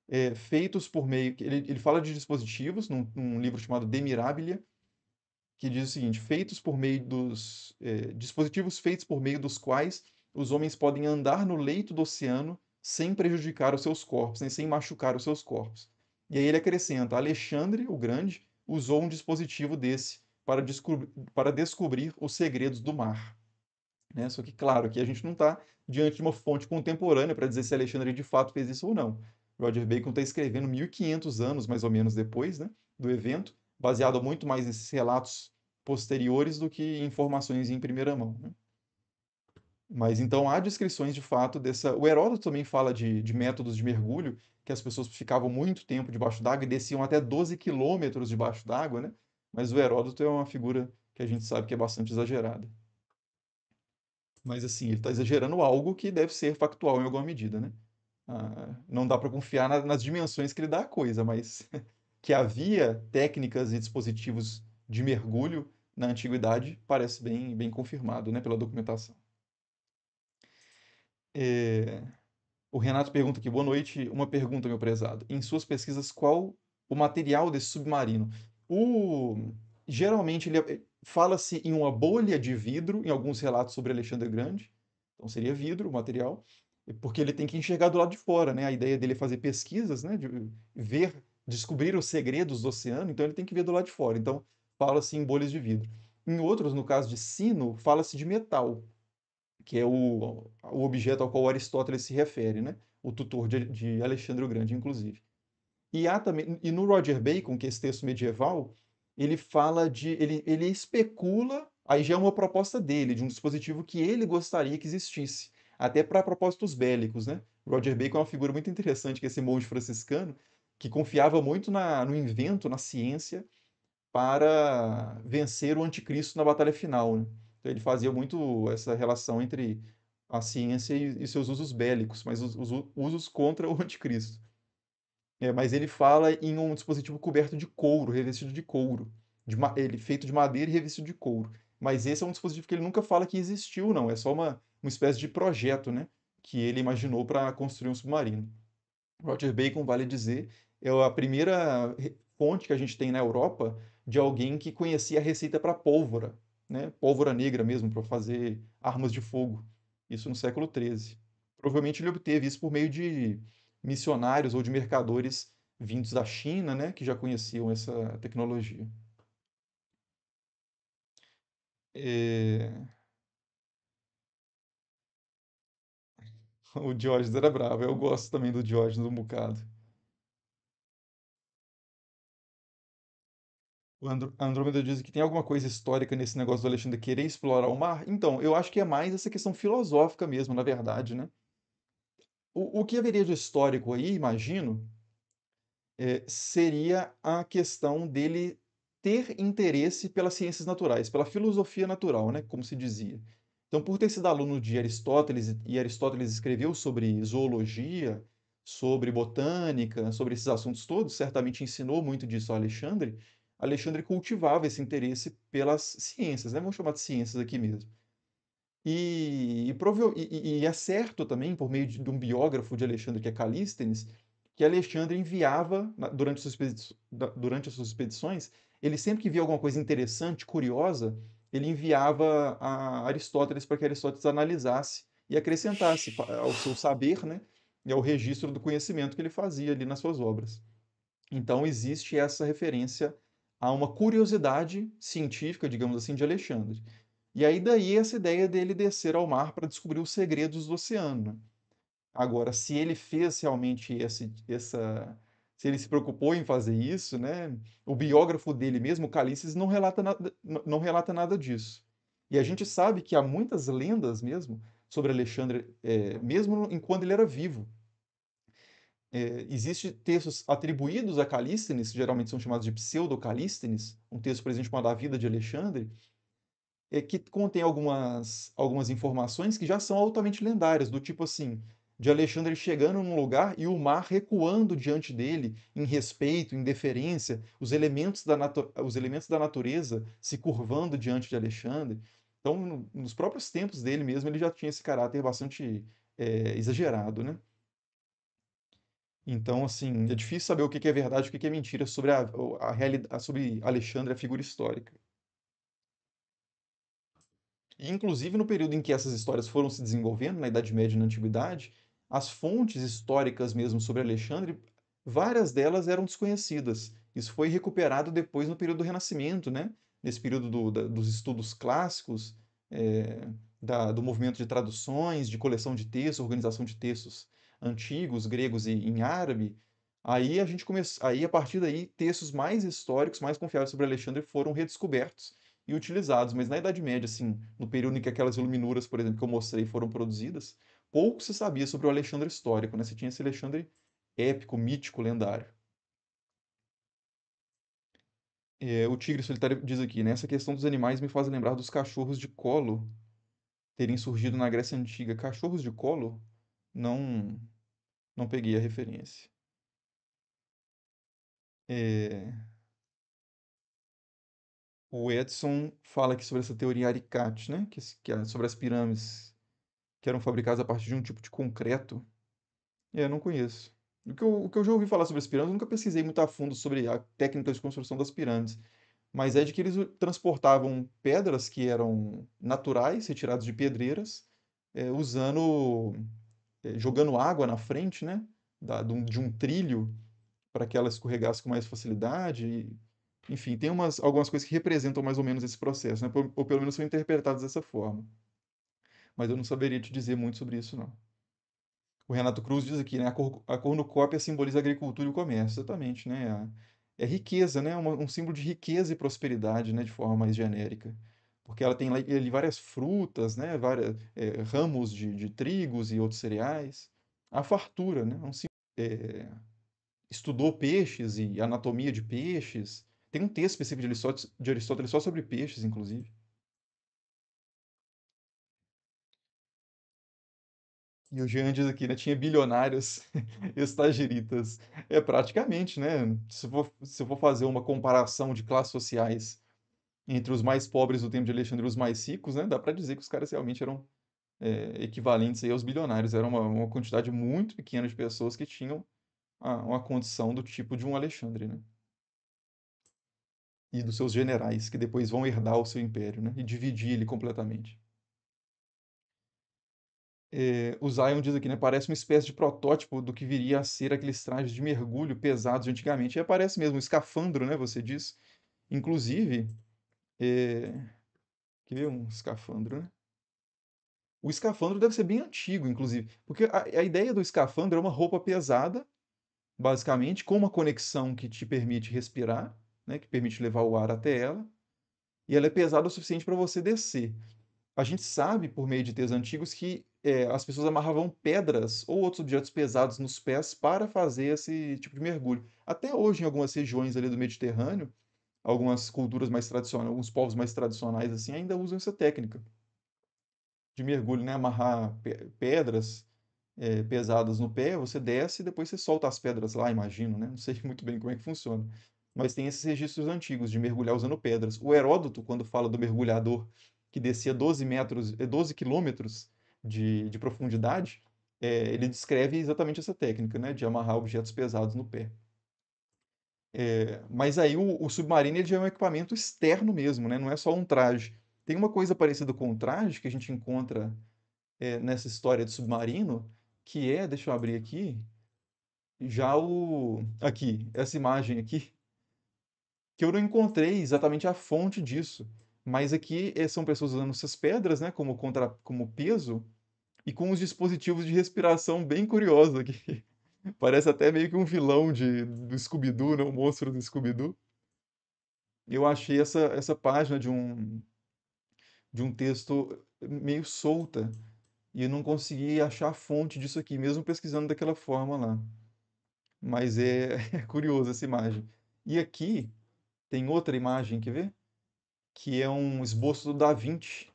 é, feitos por meio. Ele, ele fala de dispositivos num, num, livro chamado De Mirabilia, que diz o seguinte: feitos por meio dos. É, dispositivos feitos por meio dos quais os homens podem andar no leito do oceano sem prejudicar os seus corpos, nem né, sem machucar os seus corpos. E aí ele acrescenta: Alexandre o Grande usou um dispositivo desse para, para descobrir os segredos do mar. Né? Só que, claro, que a gente não está diante de uma fonte contemporânea para dizer se Alexandre de fato fez isso ou não. Roger Bacon está escrevendo 1500 anos mais ou menos depois né, do evento, baseado muito mais nesses relatos posteriores do que informações em primeira mão. Né? Mas então há descrições de fato dessa. O Heródoto também fala de, de métodos de mergulho, que as pessoas ficavam muito tempo debaixo d'água e desciam até 12 quilômetros debaixo d'água, né? Mas o Heródoto é uma figura que a gente sabe que é bastante exagerada. Mas assim, ele está exagerando algo que deve ser factual em alguma medida, né? Ah, não dá para confiar na, nas dimensões que ele dá a coisa, mas que havia técnicas e dispositivos de mergulho na antiguidade parece bem, bem confirmado né, pela documentação. É... O Renato pergunta aqui, boa noite, uma pergunta, meu prezado. Em suas pesquisas, qual o material desse submarino? O... Geralmente, ele eh, fala-se em uma bolha de vidro, em alguns relatos sobre Alexandre Grande, então seria vidro o material, porque ele tem que enxergar do lado de fora, né? A ideia dele é fazer pesquisas, né? De ver, descobrir os segredos do oceano, então ele tem que ver do lado de fora. Então, fala-se em bolhas de vidro. Em outros, no caso de sino, fala-se de metal, que é o, o objeto ao qual Aristóteles se refere, né? O tutor de, de Alexandre o Grande, inclusive. E há também, e no Roger Bacon, que é esse texto medieval, ele fala de, ele, ele especula, aí já é uma proposta dele, de um dispositivo que ele gostaria que existisse até para propósitos bélicos, né? Roger uhum. Bacon é uma figura muito interessante, que é esse monge franciscano, que confiava muito na, no invento, na ciência, para vencer o anticristo na batalha final. Né? Então, ele fazia muito essa relação entre a ciência e, e seus usos bélicos, mas os, os usos contra o anticristo. É, mas ele fala em um dispositivo coberto de couro, revestido de couro, de ele feito de madeira e revestido de couro. Mas esse é um dispositivo que ele nunca fala que existiu, não. É só uma uma espécie de projeto né, que ele imaginou para construir um submarino. Roger Bacon, vale dizer, é a primeira fonte que a gente tem na Europa de alguém que conhecia a receita para pólvora, né? pólvora negra mesmo, para fazer armas de fogo, isso no século XIII. Provavelmente ele obteve isso por meio de missionários ou de mercadores vindos da China, né, que já conheciam essa tecnologia. É... O Diógenes era bravo. Eu gosto também do Diógenes um bocado. O Andrômeda diz que tem alguma coisa histórica nesse negócio do Alexandre querer explorar o mar. Então, eu acho que é mais essa questão filosófica mesmo, na verdade, né? O, o que haveria de histórico aí, imagino, é, seria a questão dele ter interesse pelas ciências naturais, pela filosofia natural, né? Como se dizia. Então, por ter sido aluno de Aristóteles e Aristóteles escreveu sobre zoologia, sobre botânica, sobre esses assuntos todos, certamente ensinou muito disso a Alexandre. Alexandre cultivava esse interesse pelas ciências, né? vamos chamar de ciências aqui mesmo. E, e, e, é certo também, por meio de, de, um biógrafo de Alexandre, que é Calístenes, que Alexandre enviava, durante, durante as suas expedições, ele sempre que via alguma coisa interessante, curiosa, ele enviava a Aristóteles para que Aristóteles analisasse e acrescentasse ao seu saber, né, e ao registro do conhecimento que ele fazia ali nas suas obras. Então existe essa referência a uma curiosidade científica, digamos assim, de Alexandre. E aí daí essa ideia dele descer ao mar para descobrir os segredos do oceano. Né. Agora, se ele fez realmente esse, essa se ele se preocupou em fazer isso, né? O biógrafo dele mesmo, Calícias, não relata nada, não relata nada disso. E a gente sabe que há muitas lendas mesmo sobre Alexandre, é, mesmo enquanto ele era vivo. É, Existem textos atribuídos a Calístenes, geralmente são chamados de pseudo-Calístenes, um texto por exemplo, com a vida de Alexandre, é, que contém algumas, algumas informações que já são altamente lendárias, do tipo assim, de Alexandre chegando num lugar e o mar recuando diante dele, em respeito, em deferência, os elementos da, natu os elementos da natureza se curvando diante de Alexandre. Então, no, nos próprios tempos dele mesmo, ele já tinha esse caráter bastante é, exagerado, né? Então, assim, é difícil saber o que é verdade e o que é mentira sobre, a, a realidade, sobre Alexandre, a figura histórica. E, inclusive, no período em que essas histórias foram se desenvolvendo, na Idade Média e na Antiguidade, as fontes históricas mesmo sobre Alexandre, várias delas eram desconhecidas. Isso foi recuperado depois no período do Renascimento, né? nesse período do, da, dos estudos clássicos, é, da, do movimento de traduções, de coleção de textos, organização de textos antigos, gregos e em árabe. Aí a gente começou, aí a partir daí textos mais históricos, mais confiáveis sobre Alexandre foram redescobertos e utilizados, mas na Idade Média, assim, no período em que aquelas iluminuras, por exemplo, que eu mostrei foram produzidas, pouco se sabia sobre o Alexandre histórico, né? Você tinha esse Alexandre épico, mítico, lendário. É, o Tigre Solitário diz aqui, né? Essa questão dos animais me faz lembrar dos cachorros de colo terem surgido na Grécia Antiga. Cachorros de colo? Não, não peguei a referência. É... O Edson fala aqui sobre essa teoria Aricat, né? Que, que é sobre as pirâmides que eram fabricadas a partir de um tipo de concreto. É, eu não conheço. O que eu, o que eu já ouvi falar sobre as pirâmides, eu nunca pesquisei muito a fundo sobre a técnica de construção das pirâmides. Mas é de que eles transportavam pedras que eram naturais, retiradas de pedreiras, é, usando. É, jogando água na frente, né? Da, de, um, de um trilho, para que ela escorregasse com mais facilidade. E, enfim, tem umas, algumas coisas que representam mais ou menos esse processo, né? ou, ou pelo menos são interpretadas dessa forma mas eu não saberia te dizer muito sobre isso, não. O Renato Cruz diz aqui, né, a, cor, a cornucópia simboliza a agricultura e o comércio, exatamente, né? é riqueza, né? Uma, um símbolo de riqueza e prosperidade, né? De forma mais genérica, porque ela tem ali várias frutas, né? Várias é, ramos de, de, trigos e outros cereais. A fartura, né? É um símbolo, é, estudou peixes e anatomia de peixes. Tem um texto específico de Aristóteles, de Aristóteles só sobre peixes, inclusive. E o Jean diz aqui, né? Tinha bilionários estagiritas. É praticamente, né? Se eu, for, se eu for fazer uma comparação de classes sociais entre os mais pobres do tempo de Alexandre e os mais ricos, né? Dá para dizer que os caras realmente eram é, equivalentes aí aos bilionários. Era uma, uma quantidade muito pequena de pessoas que tinham a, uma condição do tipo de um Alexandre, né? E dos seus generais, que depois vão herdar o seu império, né? E dividir ele completamente é, o Zion diz aqui, né? Parece uma espécie de protótipo do que viria a ser aqueles trajes de mergulho pesados de antigamente. E aparece mesmo um escafandro, né? Você diz. Inclusive, é... quer ver um escafandro, né? O escafandro deve ser bem antigo, inclusive, porque a, a ideia do escafandro é uma roupa pesada, basicamente, com uma conexão que te permite respirar, né? Que permite levar o ar até ela. E ela é pesada o suficiente para você descer. A gente sabe, por meio de textos antigos, que é, as pessoas amarravam pedras ou outros objetos pesados nos pés para fazer esse tipo de mergulho. Até hoje, em algumas regiões ali do Mediterrâneo, algumas culturas mais tradicionais, alguns povos mais tradicionais assim, ainda usam essa técnica de mergulho, né? Amarrar pe pedras é, pesadas no pé, você desce e depois você solta as pedras lá, imagino, né? Não sei muito bem como é que funciona. Mas tem esses registros antigos de mergulhar usando pedras. O Heródoto, quando fala do mergulhador que descia 12 metros, 12 eh, quilômetros de, de profundidade, é, ele descreve exatamente essa técnica, né, de amarrar objetos pesados no pé. É, mas aí o, o, submarino ele já é um equipamento externo mesmo, né, não é só um traje. Tem uma coisa parecida com o traje que a gente encontra é, nessa história de submarino, que é, deixa eu abrir aqui, já o... aqui, essa imagem aqui, que eu não encontrei exatamente a fonte disso, mas aqui eh, são pessoas usando essas pedras, né, como, contra, como peso, e com os dispositivos de respiração bem curiosos aqui. Parece até meio que um vilão de, do Scooby-Doo, né, um monstro do Scooby-Doo. Eu achei essa, essa página de um, de um texto meio solta, e eu não consegui achar a fonte disso aqui, mesmo pesquisando daquela forma lá. Mas é, é curioso essa imagem. E aqui tem outra imagem, quer ver? que é um esboço do Da Vinci,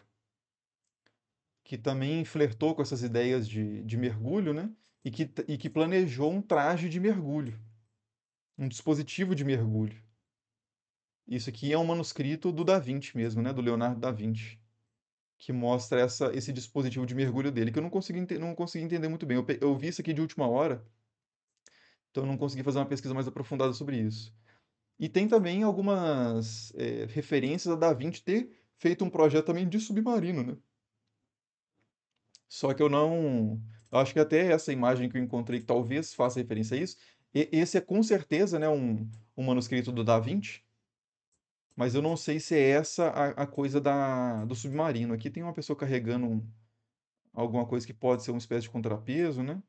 que também flertou com essas ideias de, de mergulho, né? E que, e que planejou um traje de mergulho, um dispositivo de mergulho. Isso aqui é um manuscrito do Da Vinci mesmo, né? Do Leonardo da Vinci, que mostra essa, esse dispositivo de mergulho dele, que eu não consegui, não consegui entender muito bem. Eu, eu vi isso aqui de última hora, então eu não consegui fazer uma pesquisa mais aprofundada sobre isso. E tem também algumas é, referências a Da Vinci ter feito um projeto também de submarino, né? Só que eu não. Eu acho que até essa imagem que eu encontrei que talvez faça referência a isso. E, esse é com certeza né, um, um manuscrito do Da Vinci. Mas eu não sei se é essa a, a coisa da, do submarino. Aqui tem uma pessoa carregando um, alguma coisa que pode ser uma espécie de contrapeso, né?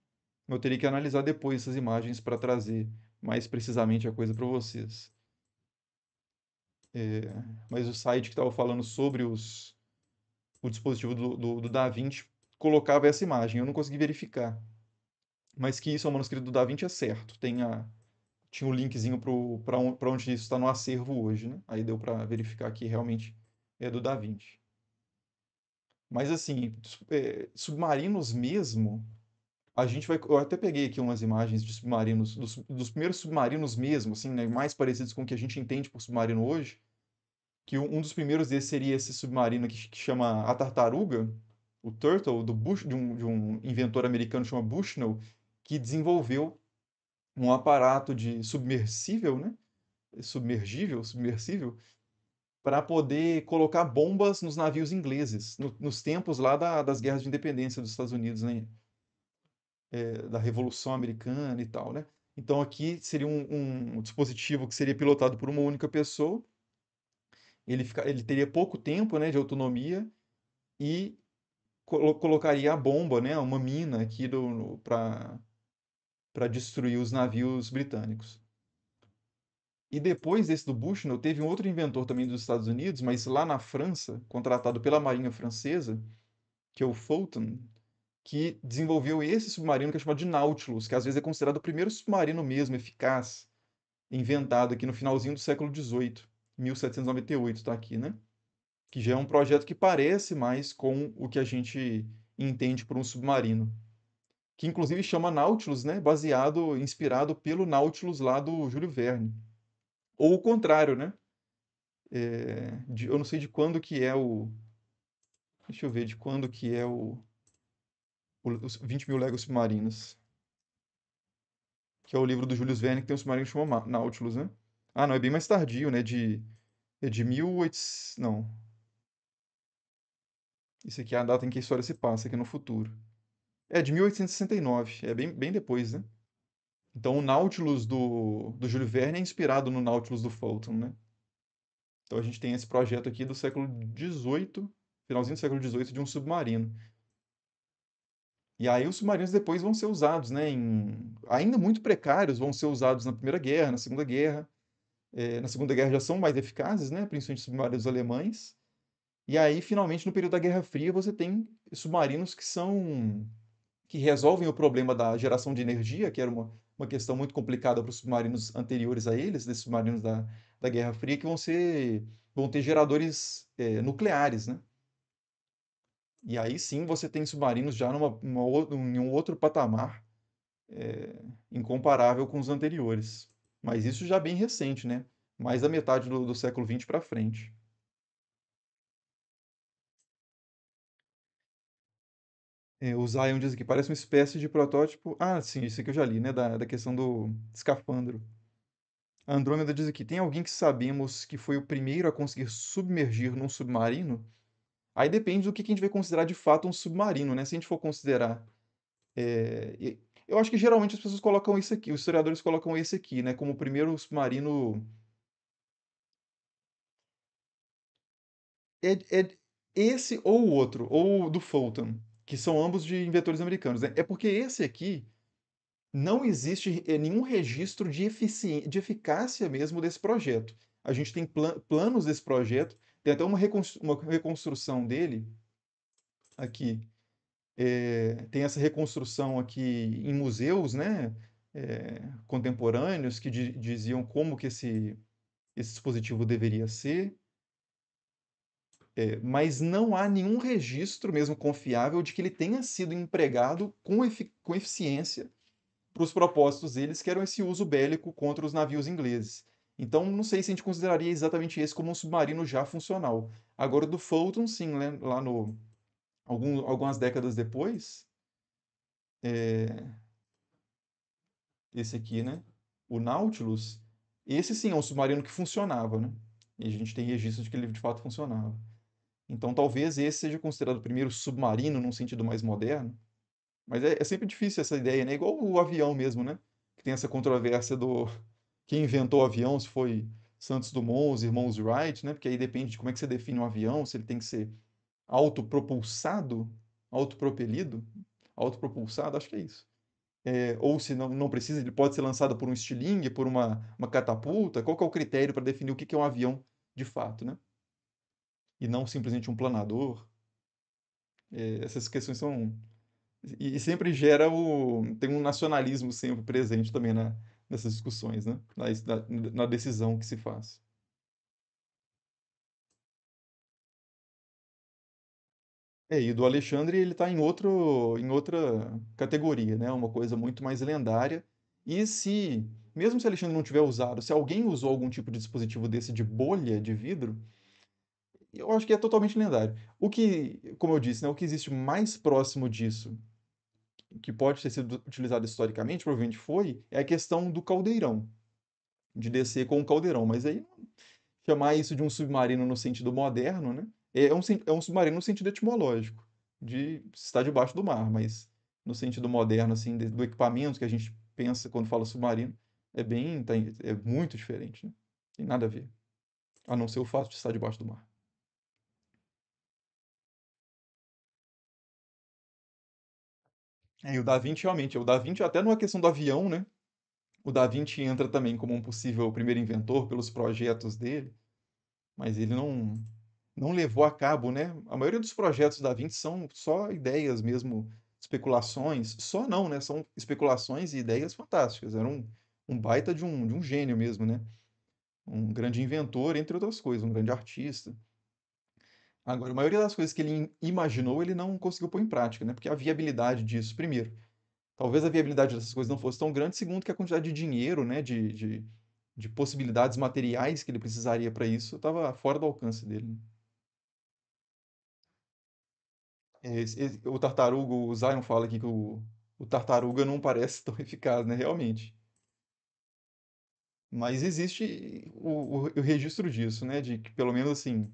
Eu teria que analisar depois essas imagens para trazer mais precisamente a coisa para vocês. É, mas o site que estava falando sobre os, o dispositivo do, do, do Da Vinci colocava essa imagem, eu não consegui verificar. Mas que isso é um manuscrito do Da Vinci é certo. Tem a, tinha um linkzinho para onde isso está no acervo hoje, né? Aí deu para verificar que realmente é do Da Vinci. Mas assim, é, submarinos mesmo, a gente vai. Eu até peguei aqui umas imagens de submarinos, dos, dos primeiros submarinos mesmo, assim, né? Mais parecidos com o que a gente entende por submarino hoje que um dos primeiros desses seria esse submarino que, que chama a tartaruga, o Turtle, do Bush, de, um, de um inventor americano chamado Bushnell, que desenvolveu um aparato de submersível, né? Submergível, submersível, para poder colocar bombas nos navios ingleses, no, nos tempos lá da, das guerras de independência dos Estados Unidos, né? É, da Revolução Americana e tal, né? Então aqui seria um, um dispositivo que seria pilotado por uma única pessoa, ele, fica, ele teria pouco tempo né, de autonomia e colocaria a bomba, né, uma mina aqui para destruir os navios britânicos. E depois desse do Bushnell, teve um outro inventor também dos Estados Unidos, mas lá na França, contratado pela Marinha Francesa, que é o Fulton, que desenvolveu esse submarino que é chamado de Nautilus, que às vezes é considerado o primeiro submarino mesmo eficaz, inventado aqui no finalzinho do século XVIII. 1798 está aqui, né? Que já é um projeto que parece mais com o que a gente entende por um submarino. Que inclusive chama Nautilus, né? Baseado, inspirado pelo Nautilus lá do Júlio Verne. Ou o contrário, né? É, de, eu não sei de quando que é o. Deixa eu ver, de quando que é o. Os 20 mil Legos Submarinos. Que é o livro do Júlio Verne, que tem um submarino que chama Nautilus, né? Ah, não, é bem mais tardio, né? De, é de 1800. Não. Isso aqui é a data em que a história se passa, aqui é no futuro. É de 1869, é bem, bem depois, né? Então o Nautilus do, do Júlio Verne é inspirado no Nautilus do Fulton, né? Então a gente tem esse projeto aqui do século XVIII, finalzinho do século XVIII, de um submarino. E aí os submarinos depois vão ser usados, né, em... ainda muito precários, vão ser usados na Primeira Guerra, na Segunda Guerra, eh, na Segunda Guerra já são mais eficazes, né? principalmente submarinos alemães. E aí, finalmente, no período da Guerra Fria, você tem submarinos que são que resolvem o problema da geração de energia, que era uma, uma questão muito complicada para os submarinos anteriores a eles, desses submarinos da, da Guerra Fria, que vão ser vão ter geradores eh, nucleares, né? E aí sim você tem submarinos já numa, em um outro patamar é, incomparável com os anteriores. Mas isso já bem recente, né? Mais da metade do, do século XX para frente. É, o Zion diz aqui, parece uma espécie de protótipo. Ah, sim, isso aqui eu já li, né? Da, da questão do escafandro. A Andrômeda diz aqui: tem alguém que sabemos que foi o primeiro a conseguir submergir num submarino? Aí depende do que a gente vai considerar de fato um submarino, né? Se a gente for considerar é, eu acho que geralmente as pessoas colocam isso aqui, os historiadores colocam esse aqui, né, como o primeiro submarino. É, é esse ou o outro, ou do Fulton, que são ambos de inventores americanos. Né? É porque esse aqui não existe é, nenhum registro de, efici... de eficácia mesmo desse projeto. A gente tem planos desse projeto, tem até uma, reconstru... uma reconstrução dele aqui é, tem essa reconstrução aqui em museus né, é, contemporâneos que di diziam como que esse, esse dispositivo deveria ser, é, mas não há nenhum registro mesmo confiável de que ele tenha sido empregado com, efic com eficiência para os propósitos deles, que eram esse uso bélico contra os navios ingleses. Então, não sei se a gente consideraria exatamente esse como um submarino já funcional. Agora, do Fulton, sim, né, lá no, algum, algumas décadas depois, é, esse aqui, né? O Nautilus, esse sim é um submarino que funcionava, né? E a gente tem registro de que ele de fato funcionava. Então talvez esse seja considerado o primeiro submarino num sentido mais moderno. Mas é, é sempre difícil essa ideia, né? Igual o avião mesmo, né? Que tem essa controvérsia do quem inventou o avião, se foi Santos Dumont, os irmãos Wright, né? Porque aí depende de como é que você define um avião, se ele tem que ser autopropulsado, autopropelido, autopropulsado, acho que é isso. É, ou se não, não precisa, ele pode ser lançado por um estilingue, por uma, uma catapulta. Qual é o critério para definir o que, que é um avião de fato, né? E não simplesmente um planador. É, essas questões são e, e, sempre gera o tem um nacionalismo sempre presente também na, nessas discussões, né? Na, na, na decisão que se faz. É, e do Alexandre ele está em outro, em outra categoria, né? Uma coisa muito mais lendária. E se, mesmo se Alexandre não tiver usado, se alguém usou algum tipo de dispositivo desse de bolha de vidro, eu acho que é totalmente lendário. O que, como eu disse, né, o que existe mais próximo disso, que pode ter sido utilizado historicamente, provavelmente foi, é a questão do caldeirão, de descer com o caldeirão. Mas aí chamar isso de um submarino no sentido moderno, né? É um, é um submarino no sentido etimológico, de estar debaixo do mar, mas no sentido moderno, assim, do equipamento que a gente pensa quando fala submarino, é bem, tá, é muito diferente, né? Tem nada a ver. A não ser o fato de estar debaixo do mar. É, e o Da Vinci realmente, o Da Vinci até numa questão do avião, né? O Da Vinci entra também como um possível primeiro inventor pelos projetos dele, mas ele não não levou a cabo, né? A maioria dos projetos da Vinci são só ideias mesmo, especulações. Só não, né? São especulações e ideias fantásticas. Era um, um baita de um, de um gênio mesmo, né? Um grande inventor, entre outras coisas, um grande artista. Agora, a maioria das coisas que ele imaginou, ele não conseguiu pôr em prática, né? Porque a viabilidade disso, primeiro, talvez a viabilidade dessas coisas não fosse tão grande, segundo, que a quantidade de dinheiro, né? de, de, de possibilidades materiais que ele precisaria para isso estava fora do alcance dele. Né? o tartaruga, o Zion fala aqui que o, o tartaruga não parece tão eficaz, né? Realmente. Mas existe o, o, o, registro disso, né? De que, pelo menos, assim,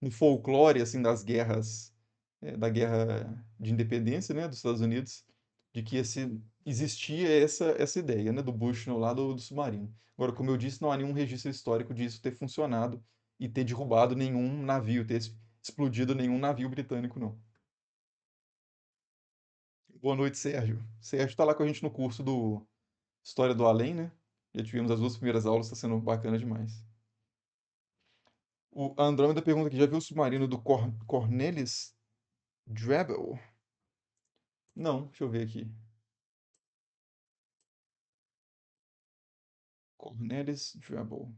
no folclore, assim, das guerras, é, da guerra de independência, né? Dos Estados Unidos, de que esse, existia essa, essa ideia, né? Do Bush no lado do submarino. Agora, como eu disse, não há nenhum registro histórico disso ter funcionado e ter derrubado nenhum navio, ter explodido nenhum navio britânico, não. Boa noite, Sérgio. Sérgio está lá com a gente no curso do História do Além, né? Já tivemos as duas primeiras aulas, está sendo bacana demais. O Andrômeda pergunta aqui: já viu o submarino do Cor Cornelis Drebel? Não, deixa eu ver aqui. Cornelis Drebel.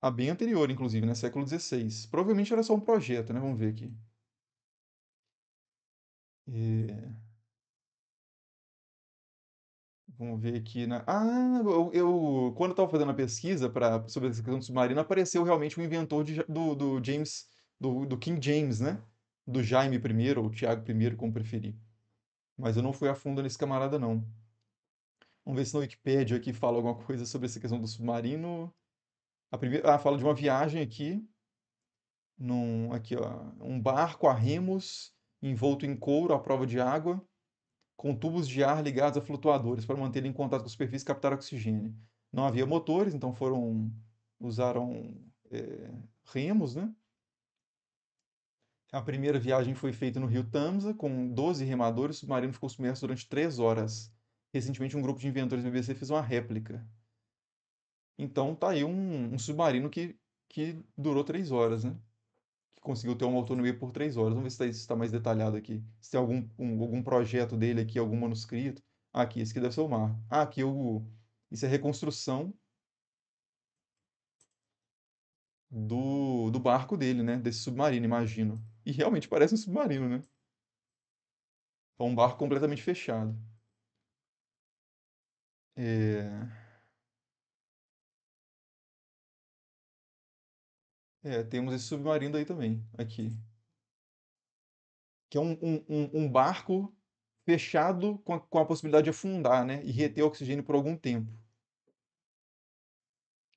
Ah, bem anterior, inclusive, né? Século XVI. Provavelmente era só um projeto, né? Vamos ver aqui. E... Eh, vamos ver aqui na. Né? Ah, eu, eu quando eu estava fazendo a pesquisa pra, sobre a questão do submarino apareceu realmente o inventor de, do, do James, do, do King James, né? Do Jaime I, ou Tiago I, como preferir. Mas eu não fui a fundo nesse camarada, não. Vamos ver se na Wikipedia aqui fala alguma coisa sobre essa questão do submarino. A primeira, ah, fala de uma viagem aqui. Num, aqui, ó, um barco a remos envolto em couro à prova de água, com tubos de ar ligados a flutuadores para mantê-lo em contato com a superfície e captar oxigênio. Não havia motores, então foram usaram é, remos, né? A primeira viagem foi feita no rio Tamsa, com 12 remadores, o submarino ficou submerso durante 3 horas. Recentemente, um grupo de inventores do BBC fez uma réplica. Então, tá aí um, um submarino que, que durou 3 horas, né? que conseguiu ter uma autonomia por três horas. Vamos ver se está tá mais detalhado aqui. Se tem algum, um, algum projeto dele aqui, algum manuscrito. Ah, aqui, esse aqui deve ser o mar. Ah, aqui é o. Isso é reconstrução do, do barco dele, né? Desse submarino, imagino. E realmente parece um submarino, né? É um barco completamente fechado. É... É, temos esse submarino aí também, aqui. Que é um, um, um barco fechado com a, com a, possibilidade de afundar, né? E reter oxigênio por algum tempo.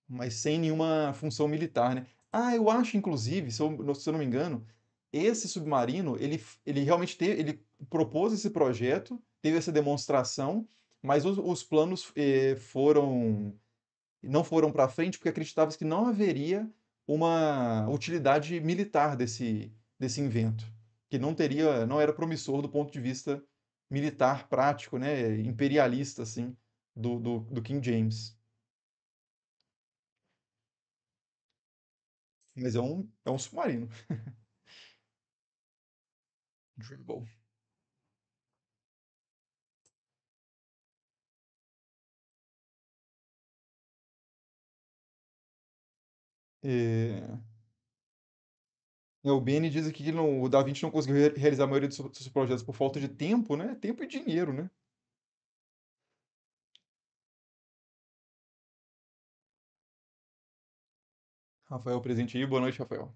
Mas sem nenhuma função militar, né? Ah, eu acho, inclusive, se eu, se eu não me engano, esse submarino, ele, ele realmente teve, ele propôs esse projeto, teve essa demonstração, mas os, os planos eh, foram não foram para frente porque acreditava que não haveria uma utilidade militar desse, desse invento, que não teria, não era promissor do ponto de vista militar prático, né, imperialista assim, do, do, do King James. Mas é um, é um submarino. Dribble. Eh, né, o Benny diz aqui que não, o Da Vinci não conseguiu realizar a maioria dos seus projetos por falta de tempo, né? Tempo e dinheiro, né? Rafael presente aí, boa noite, Rafael.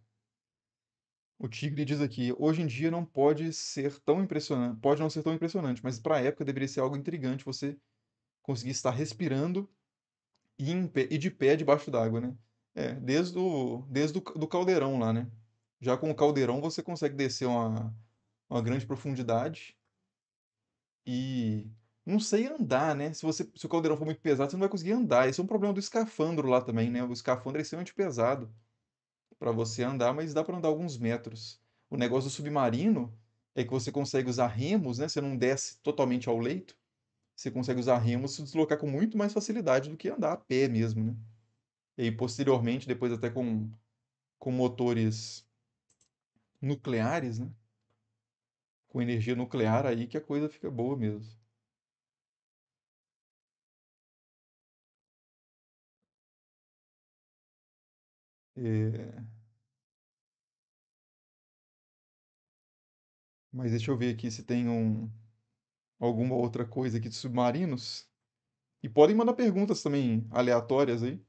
O Tigre diz aqui: hoje em dia não pode ser tão impressionante, pode não ser tão impressionante, mas para a época deveria ser algo intrigante você conseguir estar respirando e, de pé debaixo d'água, né? É, desde o, desde o do caldeirão lá, né? Já com o caldeirão você consegue descer uma, uma grande profundidade. E não sei andar, né? Se, você, se o caldeirão for muito pesado, você não vai conseguir andar. Esse é um problema do escafandro lá também, né? O escafandro é extremamente pesado para você andar, mas dá para andar alguns metros. O negócio do submarino é que você consegue usar remos, né? Você não desce totalmente ao leito. Você consegue usar remos e se deslocar com muito mais facilidade do que andar a pé mesmo, né? e posteriormente, depois até com, com motores nucleares, né? Com energia nuclear aí que a coisa fica boa mesmo. É... Mas deixa eu ver aqui se tem um... alguma outra coisa aqui de submarinos. E podem mandar perguntas também aleatórias aí.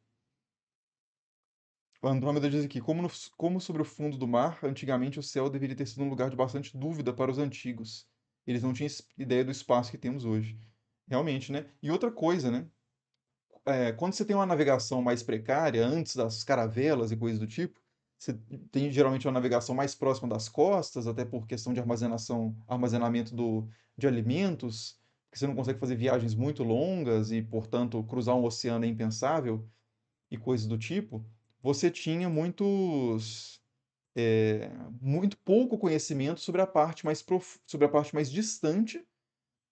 Andrômeda diz aqui: como, no, como sobre o fundo do mar, antigamente o céu deveria ter sido um lugar de bastante dúvida para os antigos. Eles não tinham ideia do espaço que temos hoje. Realmente, né? E outra coisa, né? É, quando você tem uma navegação mais precária, antes das caravelas e coisas do tipo, você tem geralmente uma navegação mais próxima das costas, até por questão de armazenação, armazenamento do, de alimentos, que você não consegue fazer viagens muito longas e, portanto, cruzar um oceano é impensável e coisas do tipo você tinha muitos é, muito pouco conhecimento sobre a parte mais prof... sobre a parte mais distante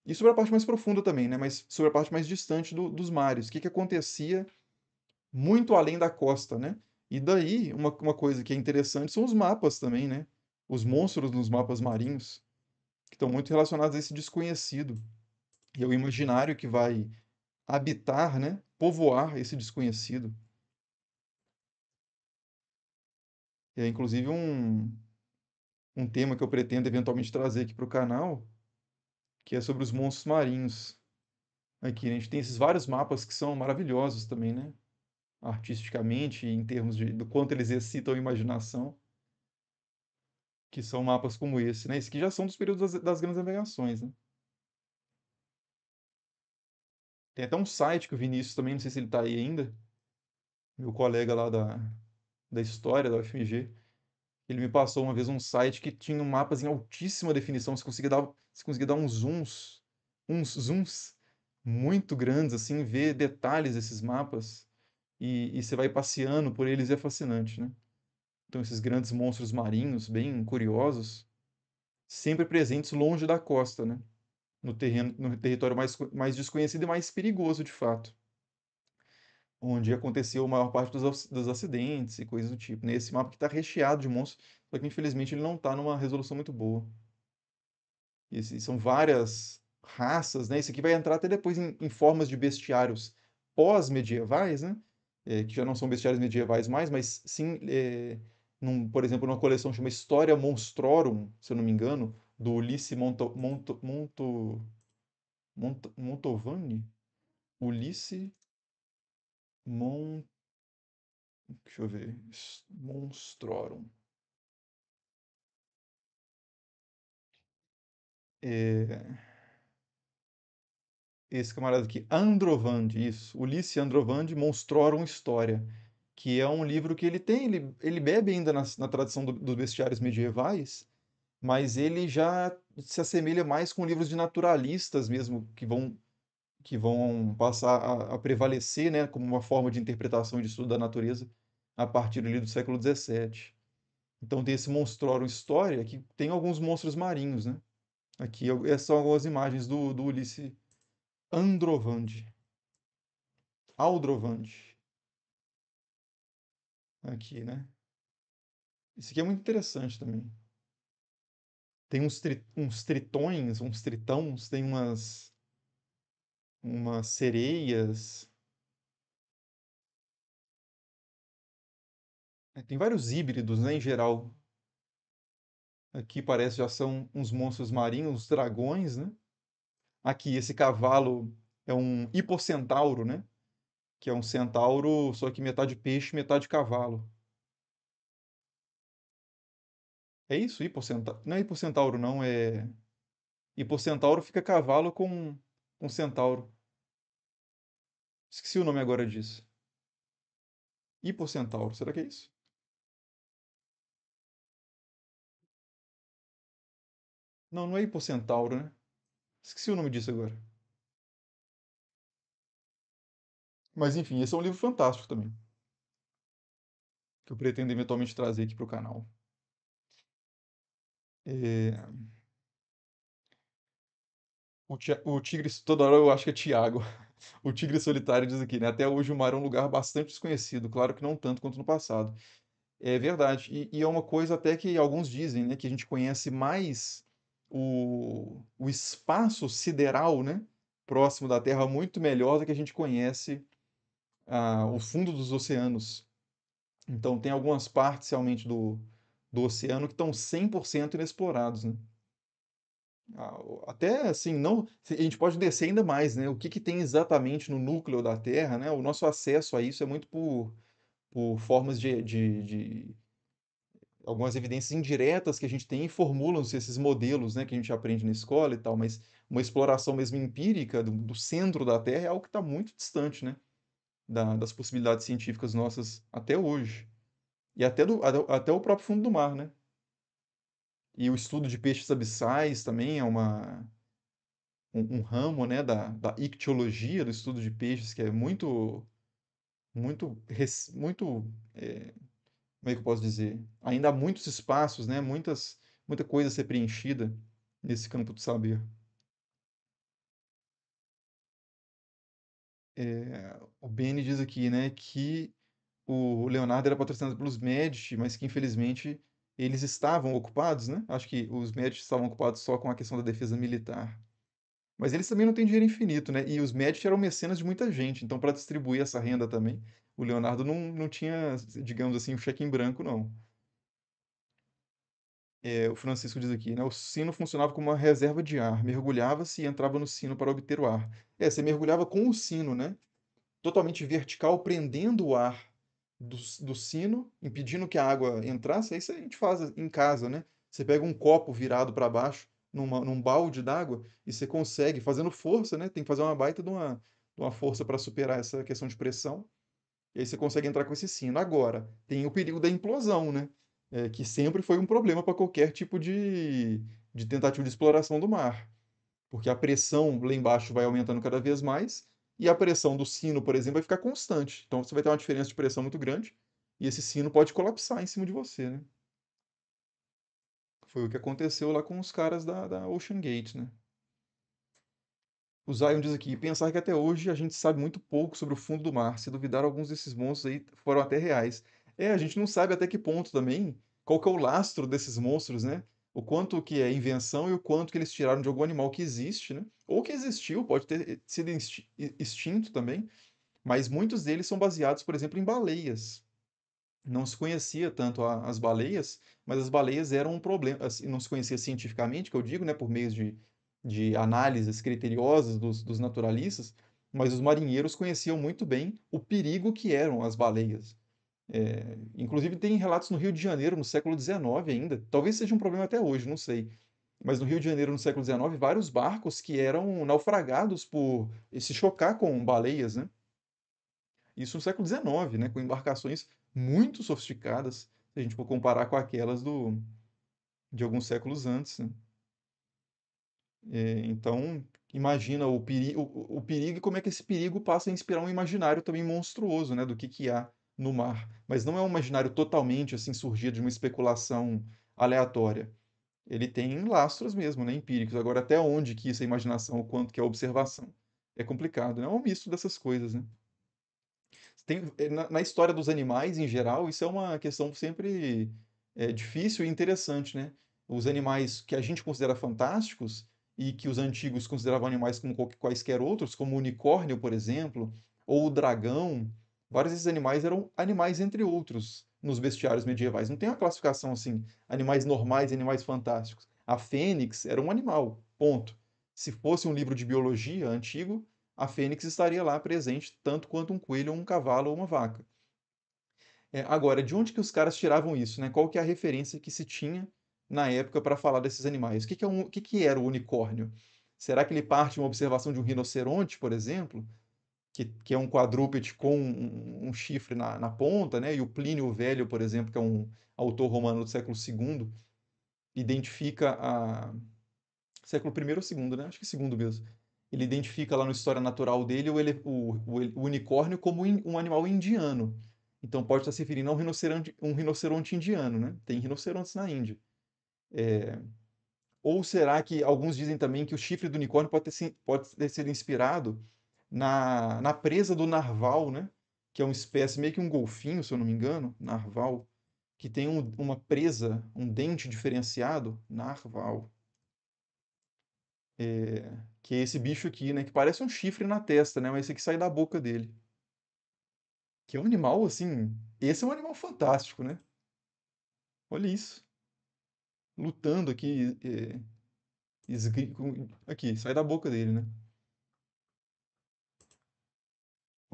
e sobre a parte mais profunda também, né? Mas sobre a parte mais distante do, dos mares, o que, que acontecia muito além da costa, né? E daí uma, uma coisa que é interessante são os mapas também, né? Os monstros nos mapas marinhos que estão muito relacionados a esse desconhecido e ao é imaginário que vai habitar, né? Povoar esse desconhecido. É inclusive um, um tema que eu pretendo eventualmente trazer aqui para o canal, que é sobre os monstros marinhos. Aqui né? a gente tem esses vários mapas que são maravilhosos também, né? Artisticamente, em termos de, do quanto eles excitam a imaginação. Que são mapas como esse, né? Esses que já são dos períodos das, das grandes navegações, né? Tem até um site que o Vinícius também, não sei se ele está aí ainda, meu colega lá da, da história da UFMG, ele me passou uma vez um site que tinha mapas em altíssima definição, você conseguia dar, você conseguia dar uns zooms, uns zooms muito grandes, assim, ver detalhes desses mapas e, e você vai passeando por eles é fascinante, né? Então, esses grandes monstros marinhos, bem curiosos, sempre presentes longe da costa, né? No, terreno, no território mais, mais desconhecido e mais perigoso, de fato onde aconteceu a maior parte dos, dos acidentes e coisas do tipo. Nesse né? mapa que está recheado de monstros, só que infelizmente ele não está numa resolução muito boa. E, são várias raças, né? Isso aqui vai entrar até depois em, em formas de bestiários pós-medievais, né? É, que já não são bestiários medievais mais, mas sim, é, num, por exemplo, numa coleção chama História Monstrorum, se eu não me engano, do Ulisse Monto, Monto, Monto, Monto, Montovani? Ulisse Mon... Deixa eu ver. Uhum. Monstrorum. É... Esse camarada aqui, Androvandi, isso. Ulisse Androvandi, Monstrorum História, que é um livro que ele tem, ele, ele bebe ainda na, na tradição do, dos bestiários medievais, mas ele já se assemelha mais com livros de naturalistas mesmo, que vão que vão passar a, a prevalecer né, como uma forma de interpretação e de estudo da natureza a partir do, do século XVII. Então tem esse Monstrorum História, que tem alguns monstros marinhos, né? Aqui são é é algumas imagens do, do Ulisse Androvandi. Aldrovandi. Aqui, né? Isso aqui é muito interessante também. Tem uns, tri, uns tritões, uns tritões, tem umas umas sereias. É, tem vários híbridos, né, em geral. Aqui parece já são uns monstros marinhos, uns dragões, né? Aqui esse cavalo é um hipocentauro, né? Que é um centauro, só que metade peixe, metade cavalo. É isso, hipocentauro. Não é hipocentauro, não. É. Hipocentauro fica cavalo com um centauro. Esqueci o nome agora disso. Hipocentauro, será que é isso? Não, não é hipocentauro, né? Esqueci o nome disso agora. Mas enfim, esse é um livro fantástico também. Que eu pretendo eventualmente trazer aqui para o canal. É... O, tia, o Tigre. Toda hora eu acho que é Tiago. O Tigre Solitário diz aqui, né? Até hoje o mar é um lugar bastante desconhecido, claro que não tanto quanto no passado. É verdade. E, e é uma coisa até que alguns dizem, né? Que a gente conhece mais o, o espaço sideral, né? Próximo da Terra, muito melhor do que a gente conhece ah, o fundo dos oceanos. Então, tem algumas partes realmente do, do oceano que estão 100% inexplorados, né? Ah, até assim, não, a gente pode descer ainda mais, né? O que, que tem exatamente no núcleo da Terra, né? O nosso acesso a isso é muito por, por formas de, de, de algumas evidências indiretas que a gente tem e formulam-se esses modelos né, que a gente aprende na escola e tal, mas uma exploração mesmo empírica do, do centro da Terra é algo que está muito distante né, da, das possibilidades científicas nossas até hoje. E até, do, até o próprio fundo do mar, né? E o estudo de peixes abissais também é uma, um, um, ramo né, da, da ictiologia, do estudo de peixes, que é muito, muito, muito é, como é que eu posso dizer? Ainda há muitos espaços, né, muitas, muita coisa a ser preenchida nesse campo do saber. É, o Bene diz aqui né, que o Leonardo era patrocinado pelos Medici, mas que infelizmente eles estavam ocupados, né? Acho que os médicos estavam ocupados só com a questão da defesa militar. Mas eles também não têm dinheiro infinito, né? E os médicos eram mecenas de muita gente, então para distribuir essa renda também, o Leonardo não, não tinha, digamos assim, um cheque em branco, não. É, o Francisco diz aqui, né? O sino funcionava como uma reserva de ar. Mergulhava-se e entrava no sino para obter o ar. É, você mergulhava com o sino, né? Totalmente vertical, prendendo o ar do, do sino, impedindo que a água entrasse. É isso a gente faz em casa, né? Você pega um copo virado para baixo, numa, num balde d'água, e você consegue, fazendo força, né? Tem que fazer uma baita de uma, de uma força para superar essa questão de pressão. E aí você consegue entrar com esse sino. Agora, tem o perigo da implosão, né? É, que sempre foi um problema para qualquer tipo de, de tentativa de exploração do mar. Porque a pressão lá embaixo vai aumentando cada vez mais, e a pressão do sino, por exemplo, vai ficar constante. Então você vai ter uma diferença de pressão muito grande e esse sino pode colapsar em cima de você, né? Foi o que aconteceu lá com os caras da, da Ocean Gate, né? O Zion diz aqui, pensar que até hoje a gente sabe muito pouco sobre o fundo do mar. Se duvidar, alguns desses monstros aí foram até reais. É, a gente não sabe até que ponto também, qual que é o lastro desses monstros, né? o quanto que é invenção e o quanto que eles tiraram de algum animal que existe, né? Ou que existiu, pode ter sido extinto também, mas muitos deles são baseados, por exemplo, em baleias. Não se conhecia tanto a, as baleias, mas as baleias eram um problema, não se conhecia cientificamente, que eu digo, né, por meio de, de análises criteriosas dos, dos naturalistas, mas os marinheiros conheciam muito bem o perigo que eram as baleias. É, inclusive, tem relatos no Rio de Janeiro, no século XIX ainda. Talvez seja um problema até hoje, não sei. Mas no Rio de Janeiro, no século XIX, vários barcos que eram naufragados por se chocar com baleias, né? Isso no século XIX, né? Com embarcações muito sofisticadas, se a gente for comparar com aquelas do, de alguns séculos antes. Né? É, então, imagina o, peri o, o perigo e como é que esse perigo passa a inspirar um imaginário também monstruoso, né? Do que, que há no mar, mas não é um imaginário totalmente assim surgido de uma especulação aleatória. Ele tem lastros mesmo, né, empíricos. Agora, até onde que isso é imaginação, o quanto que é observação? É complicado, né? É um misto dessas coisas, né? Tem, eh, na, na história dos animais, em geral, isso é uma questão sempre é, difícil e interessante, né? Os animais que a gente considera fantásticos e que os antigos consideravam animais como quaisquer outros, como o unicórnio, por exemplo, ou o dragão, Vários desses animais eram animais entre outros nos bestiários medievais. Não tem uma classificação assim, animais normais, animais fantásticos. A fênix era um animal, ponto. Se fosse um livro de biologia antigo, a fênix estaria lá presente tanto quanto um coelho, um cavalo ou uma vaca. É, agora, de onde que os caras tiravam isso? Né? Qual que é a referência que se tinha na época para falar desses animais? O que, que, é um, o que, que era o unicórnio? Será que ele parte de uma observação de um rinoceronte, por exemplo? que, que é um quadrúpede com um, um chifre na, na, ponta, né? E o Plínio Velho, por exemplo, que é um autor romano do século II, identifica a... Século I ou segundo, né? Acho que segundo mesmo. Ele identifica lá no História Natural dele o, ele... o, o, o unicórnio como in... um animal indiano. Então pode estar se referindo a um rinoceronte, um rinoceronte indiano, né? Tem rinocerontes na Índia. É... Ou será que alguns dizem também que o chifre do unicórnio pode ter, pode ter sido inspirado na, na presa do narval, né? Que é uma espécie, meio que um golfinho, se eu não me engano, narval, que tem um, uma presa, um dente diferenciado, narval. É, que é esse bicho aqui, né? Que parece um chifre na testa, né? Mas esse que sai da boca dele. Que é um animal, assim. Esse é um animal fantástico, né? Olha isso. Lutando aqui. É, esgri... Aqui, sai da boca dele, né?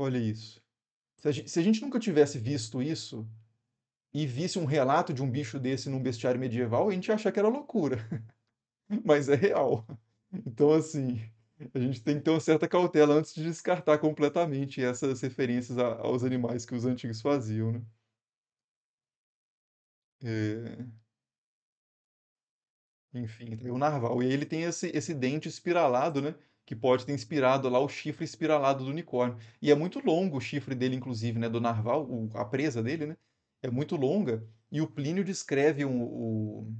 Olha isso. Se a, gente, se a gente nunca tivesse visto isso e visse um relato de um bicho desse num bestiário medieval, a gente ia achar que era loucura. Mas é real. Então, assim, a gente tem que ter uma certa cautela antes de descartar completamente essas referências a, aos animais que os antigos faziam, né? É... Enfim, tem o narval. E ele tem esse, esse dente espiralado, né? que pode ter inspirado lá o chifre espiralado do unicórnio. E é muito longo o chifre dele, inclusive, né, do narval, o, a presa dele, né? É muito longa. E o Plínio descreve o...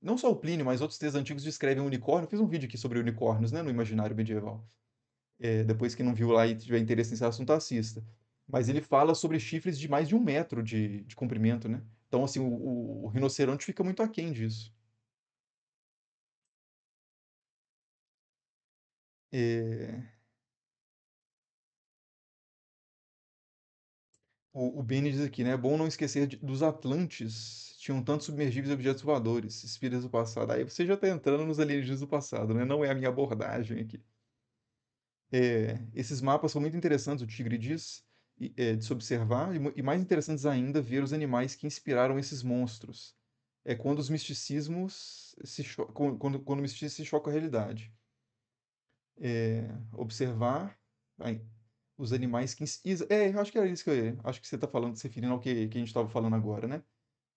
Não só o Plínio, mas outros textos antigos descrevem um unicórnio. Eu fiz um vídeo aqui sobre unicórnios, né, no imaginário medieval. É, depois que não viu lá e tiver interesse nesse assunto, assista. Mas ele fala sobre chifres de mais de um metro de, de comprimento, né? Então, assim, o, o, o rinoceronte fica muito aquém disso. É... O, o Benny diz aqui, né? É bom não esquecer de, dos Atlantes. Tinham tantos submergíveis e objetos voadores, espíritos do passado. Aí você já está entrando nos alienígenas do passado, né? Não é a minha abordagem aqui. É, esses mapas são muito interessantes, o Tigre diz, e, é, de se observar, e, e, mais interessantes ainda ver os animais que inspiraram esses monstros. É quando os misticismos se quando, quando o misticismo se choca a realidade é, observar aí, os animais que. É, eu acho que era isso que eu, acho que você está falando, se referindo ao que, que a gente estava falando agora, né?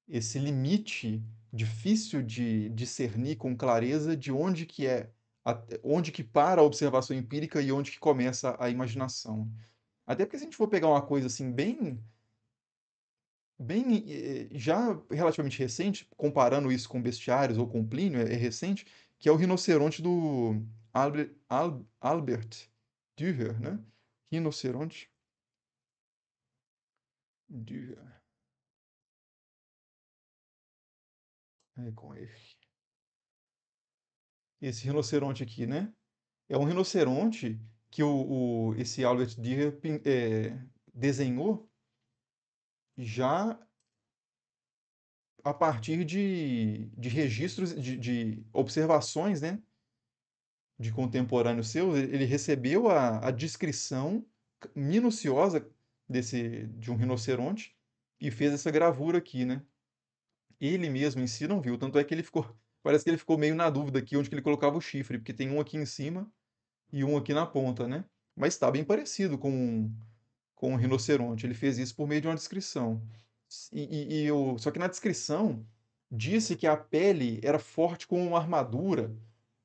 Esse limite difícil de discernir com clareza de onde que é, onde que para a observação empírica e onde que começa a imaginação. Até porque se a gente for pegar uma coisa assim bem bem é, já relativamente recente, comparando isso com bestiários ou com Plínio, é, é recente, que é o rinoceronte do Albert, Albert Dürer, né? Rinoceronte. Dürer. É com F. Esse rinoceronte aqui, né? É um rinoceronte que o, o esse Albert Dürer é, desenhou já a partir de, de registros, de, de observações, né? de contemporâneos seus, ele recebeu a, a descrição minuciosa desse de um rinoceronte e fez essa gravura aqui, né? Ele mesmo em si não viu, tanto é que ele ficou, parece que ele ficou meio na dúvida aqui onde que ele colocava o chifre, porque tem um aqui em cima e um aqui na ponta, né? Mas está bem parecido com com um rinoceronte. Ele fez isso por meio de uma descrição. E, e, e eu, só que na descrição disse que a pele era forte como uma armadura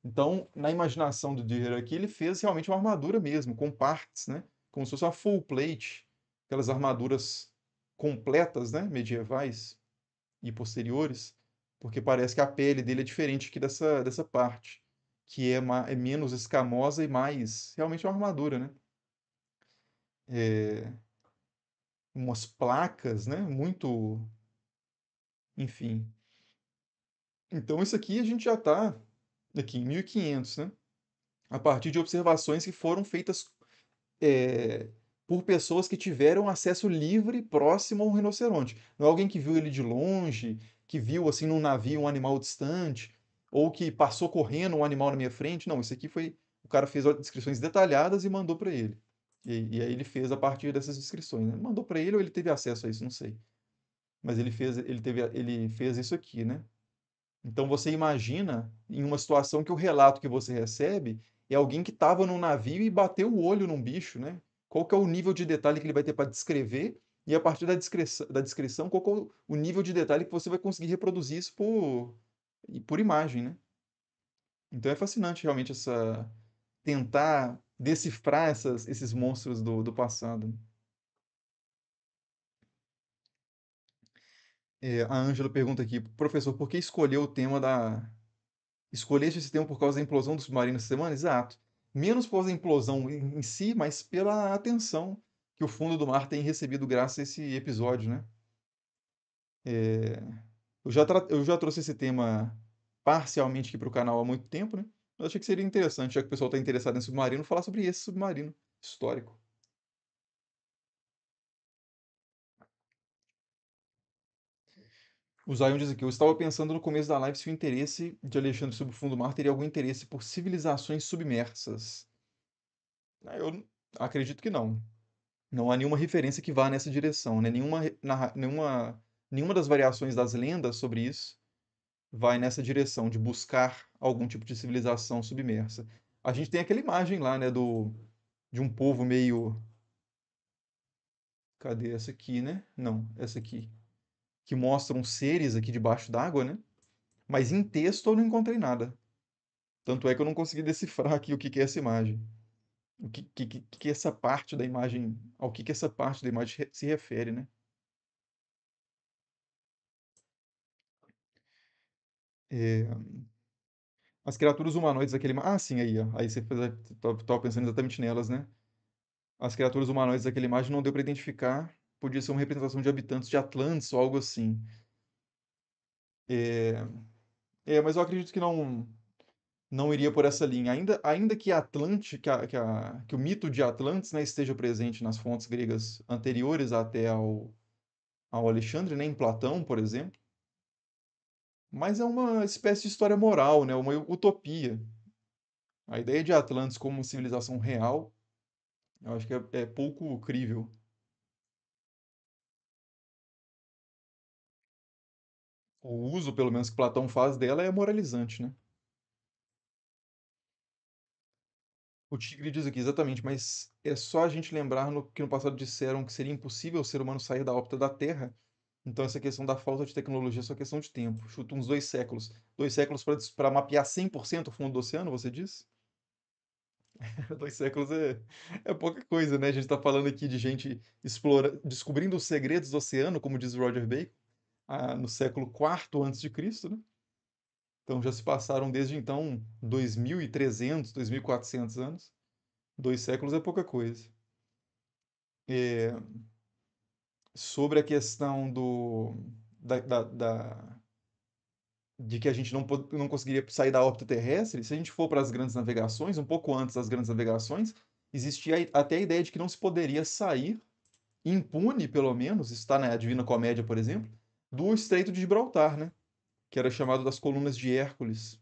então, na imaginação do Dürer aqui, ele fez realmente uma armadura mesmo, com partes, né? Como se fosse uma full plate, aquelas armaduras completas, né? Medievais e posteriores, porque parece que a pele dele é diferente aqui dessa, dessa parte, que é, uma, é menos escamosa e mais realmente uma armadura, né? É... Umas placas, né? Muito. Enfim. Então, isso aqui a gente já está aqui em 1500, né? a partir de observações que foram feitas é, por pessoas que tiveram acesso livre próximo ao rinoceronte. Não é alguém que viu ele de longe, que viu assim num navio um animal distante, ou que passou correndo um animal na minha frente. Não, isso aqui foi. O cara fez descrições detalhadas e mandou para ele. E, e, aí ele fez a partir dessas descrições. Né? Mandou para ele ou ele teve acesso a isso, não sei. Mas ele fez, ele teve, ele fez isso aqui, né? Então você imagina em uma situação que o relato que você recebe é alguém que estava num navio e bateu o olho num bicho, né? Qual que é o nível de detalhe que ele vai ter para descrever? E a partir da, descrição, da descrição, qual é o nível de detalhe que você vai conseguir reproduzir isso por, por imagem, né? Então é fascinante realmente essa tentar decifrar essas, esses monstros do, do passado. Né? É, a Ângela pergunta aqui, professor, por que escolheu o tema da. Escolheste esse tema por causa da implosão do submarino essa semana? Exato. Menos por causa da implosão em si, mas pela atenção que o fundo do mar tem recebido graças a esse episódio, né? É... Eu, já tra... eu já trouxe esse tema parcialmente aqui para o canal há muito tempo, né? Mas achei que seria interessante, já que o pessoal está interessado em submarino, falar sobre esse submarino histórico. O Zion diz aqui: Eu estava pensando no começo da live se o interesse de Alexandre sobre o fundo do mar teria algum interesse por civilizações submersas. Ah, eu acredito que não. Não há nenhuma referência que vá nessa direção, né? Nenhuma, na, nenhuma, nenhuma das variações das lendas sobre isso vai nessa direção de buscar algum tipo de civilização submersa. A gente tem aquela imagem lá, né, do de um povo meio Cadê essa aqui, né? Não, essa aqui que mostram seres aqui debaixo d'água, né? Mas em texto eu não encontrei nada. Tanto é que eu não consegui decifrar aqui o que, que é essa imagem. O que, que, que essa parte da imagem, ao que, que essa parte da imagem se refere, né? É... As criaturas humanoides daquele mar. Ah, sim, aí, ó. Aí você estava pensando exatamente nelas, né? As criaturas humanoides daquela imagem não deu para identificar podia ser uma representação de habitantes de Atlantis ou algo assim. É, é mas eu acredito que não não iria por essa linha. Ainda, ainda que Atlante, que, a, que, a, que o mito de Atlantis né, esteja presente nas fontes gregas anteriores até ao, ao Alexandre, né, em Platão, por exemplo, mas é uma espécie de história moral, né, uma utopia. A ideia de Atlantis como civilização real, eu acho que é, é pouco crível. o uso, pelo menos, que Platão faz dela é moralizante, né? O Tigre diz aqui, exatamente, mas é só a gente lembrar no, que no passado disseram que seria impossível o ser humano sair da órbita da Terra. Então, essa questão da falta de tecnologia é só questão de tempo. Chuta uns dois séculos. Dois séculos para mapear 100% o fundo do oceano, você diz? dois séculos é, é pouca coisa, né? A gente está falando aqui de gente explora, descobrindo os segredos do oceano, como diz Roger Bacon ah, no século IV a.C., né? Então já se passaram desde então 2.300, 2.400 anos. Dois séculos é pouca coisa. É... Sobre a questão do da, da, da... de que a gente não, não conseguiria sair da órbita terrestre, se a gente for para as grandes navegações, um pouco antes das grandes navegações, existia até a ideia de que não se poderia sair impune, pelo menos, está na Divina Comédia, por exemplo, do Estreito de Gibraltar, né? que era chamado das Colunas de Hércules.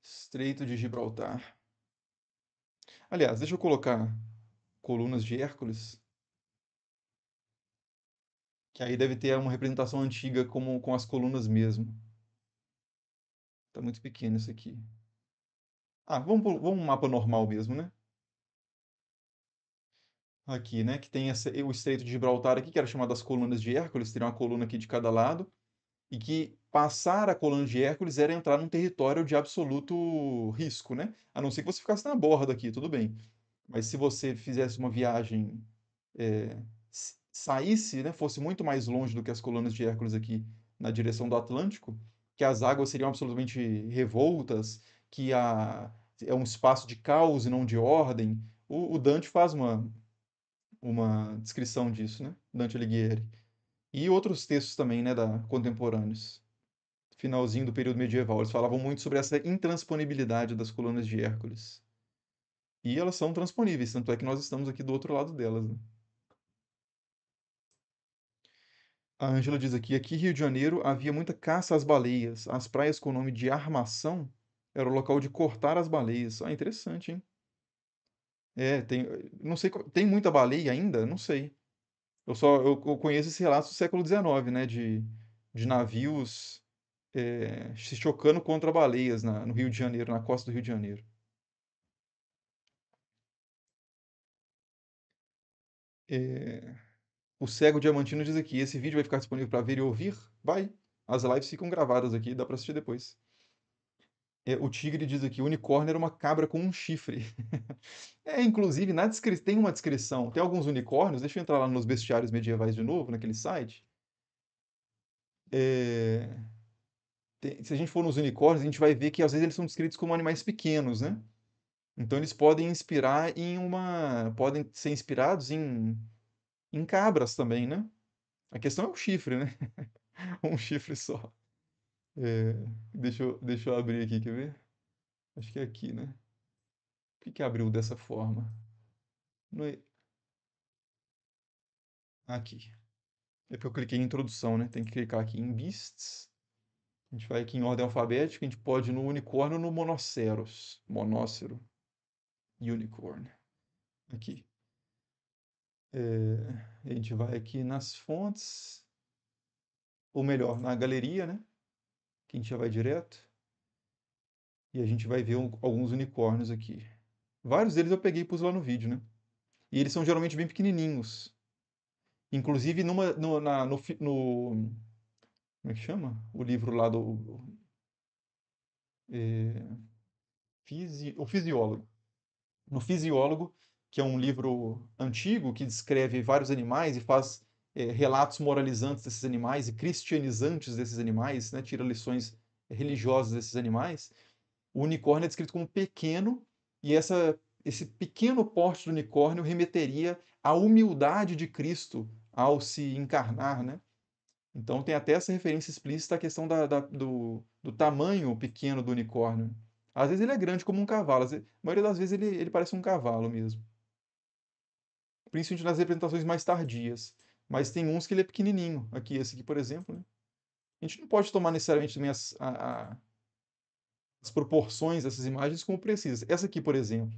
Estreito de Gibraltar. Aliás, deixa eu colocar Colunas de Hércules, que aí deve ter uma representação antiga como com as colunas mesmo. Tá muito pequeno isso aqui. Ah, vamos, vamos um mapa normal mesmo, né? aqui, né? Que tem essa, o Estreito de Gibraltar aqui, que era chamado as Colunas de Hércules, teria uma coluna aqui de cada lado, e que passar a coluna de Hércules era entrar num território de absoluto risco, né? A não ser que você ficasse na borda aqui, tudo bem. Mas se você fizesse uma viagem, é, saísse, né, fosse muito mais longe do que as colunas de Hércules aqui na direção do Atlântico, que as águas seriam absolutamente revoltas, que a, é um espaço de caos e não de ordem. o, o Dante faz uma uma descrição disso, né? Dante Alighieri. E outros textos também, né, da contemporâneos. Finalzinho do período medieval, eles falavam muito sobre essa intransponibilidade das colunas de Hércules. E elas são transponíveis, tanto é que nós estamos aqui do outro lado delas. Né? A Ângela diz aqui: aqui Rio de Janeiro havia muita caça às baleias. As praias com o nome de Armação era o local de cortar as baleias. Ah, interessante, hein? É, tem, eh, não sei, tem muita baleia ainda? Não sei. Eu só eu, eu conheço esse relato do século XIX, né, de, de navios é, se chocando contra baleias na, no Rio de Janeiro, na costa do Rio de Janeiro. É, o cego diamantino diz aqui: esse vídeo vai ficar disponível para ver e ouvir? Vai. As lives ficam gravadas aqui, dá para assistir depois é, o Tigre diz aqui, o unicórnio era uma cabra com um chifre. é, inclusive, na descri... tem uma descrição, tem alguns unicórnios, deixa eu entrar lá nos bestiários medievais de novo, naquele site. É... Tem... Se a gente for nos unicórnios, a gente vai ver que às vezes eles são descritos como animais pequenos, né? Então eles podem inspirar em uma... podem ser inspirados em, em cabras também, né? A questão é o chifre, né? um chifre só. É, deixa, eu, deixa eu abrir aqui, quer ver? Acho que é aqui, né? Por que, que abriu dessa forma? Não é... Aqui. É porque eu cliquei em introdução, né? Tem que clicar aqui em Beasts. A gente vai aqui em ordem alfabética. A gente pode ir no unicórnio ou no monoceros. Monócero. Unicorn. Aqui. É... A gente vai aqui nas fontes. Ou melhor, na galeria, né? que a gente já vai direto. E a gente vai ver um, alguns unicórnios aqui. Vários deles eu peguei e pus lá no vídeo, né? E eles são geralmente bem pequenininhos. Inclusive, numa, no, na, no, no, Como é que chama? O livro lá do. É, fisi, o Fisiólogo. No Fisiólogo, que é um livro antigo que descreve vários animais e faz é, relatos moralizantes desses animais e cristianizantes desses animais, né, tira lições religiosas desses animais, o unicórnio é descrito como pequeno e essa, esse pequeno porte do unicórnio remeteria à humildade de Cristo ao se encarnar, né? Então tem até essa referência explícita à questão da, da, do, do, tamanho pequeno do unicórnio. Às vezes ele é grande como um cavalo, vezes, a maioria das vezes ele, ele parece um cavalo mesmo. Principalmente nas representações mais tardias. Mas tem uns que ele é pequenininho. Aqui, esse aqui, por exemplo, né? A gente não pode tomar necessariamente também as, a, a, as proporções dessas imagens como precisas. Essa aqui, por exemplo,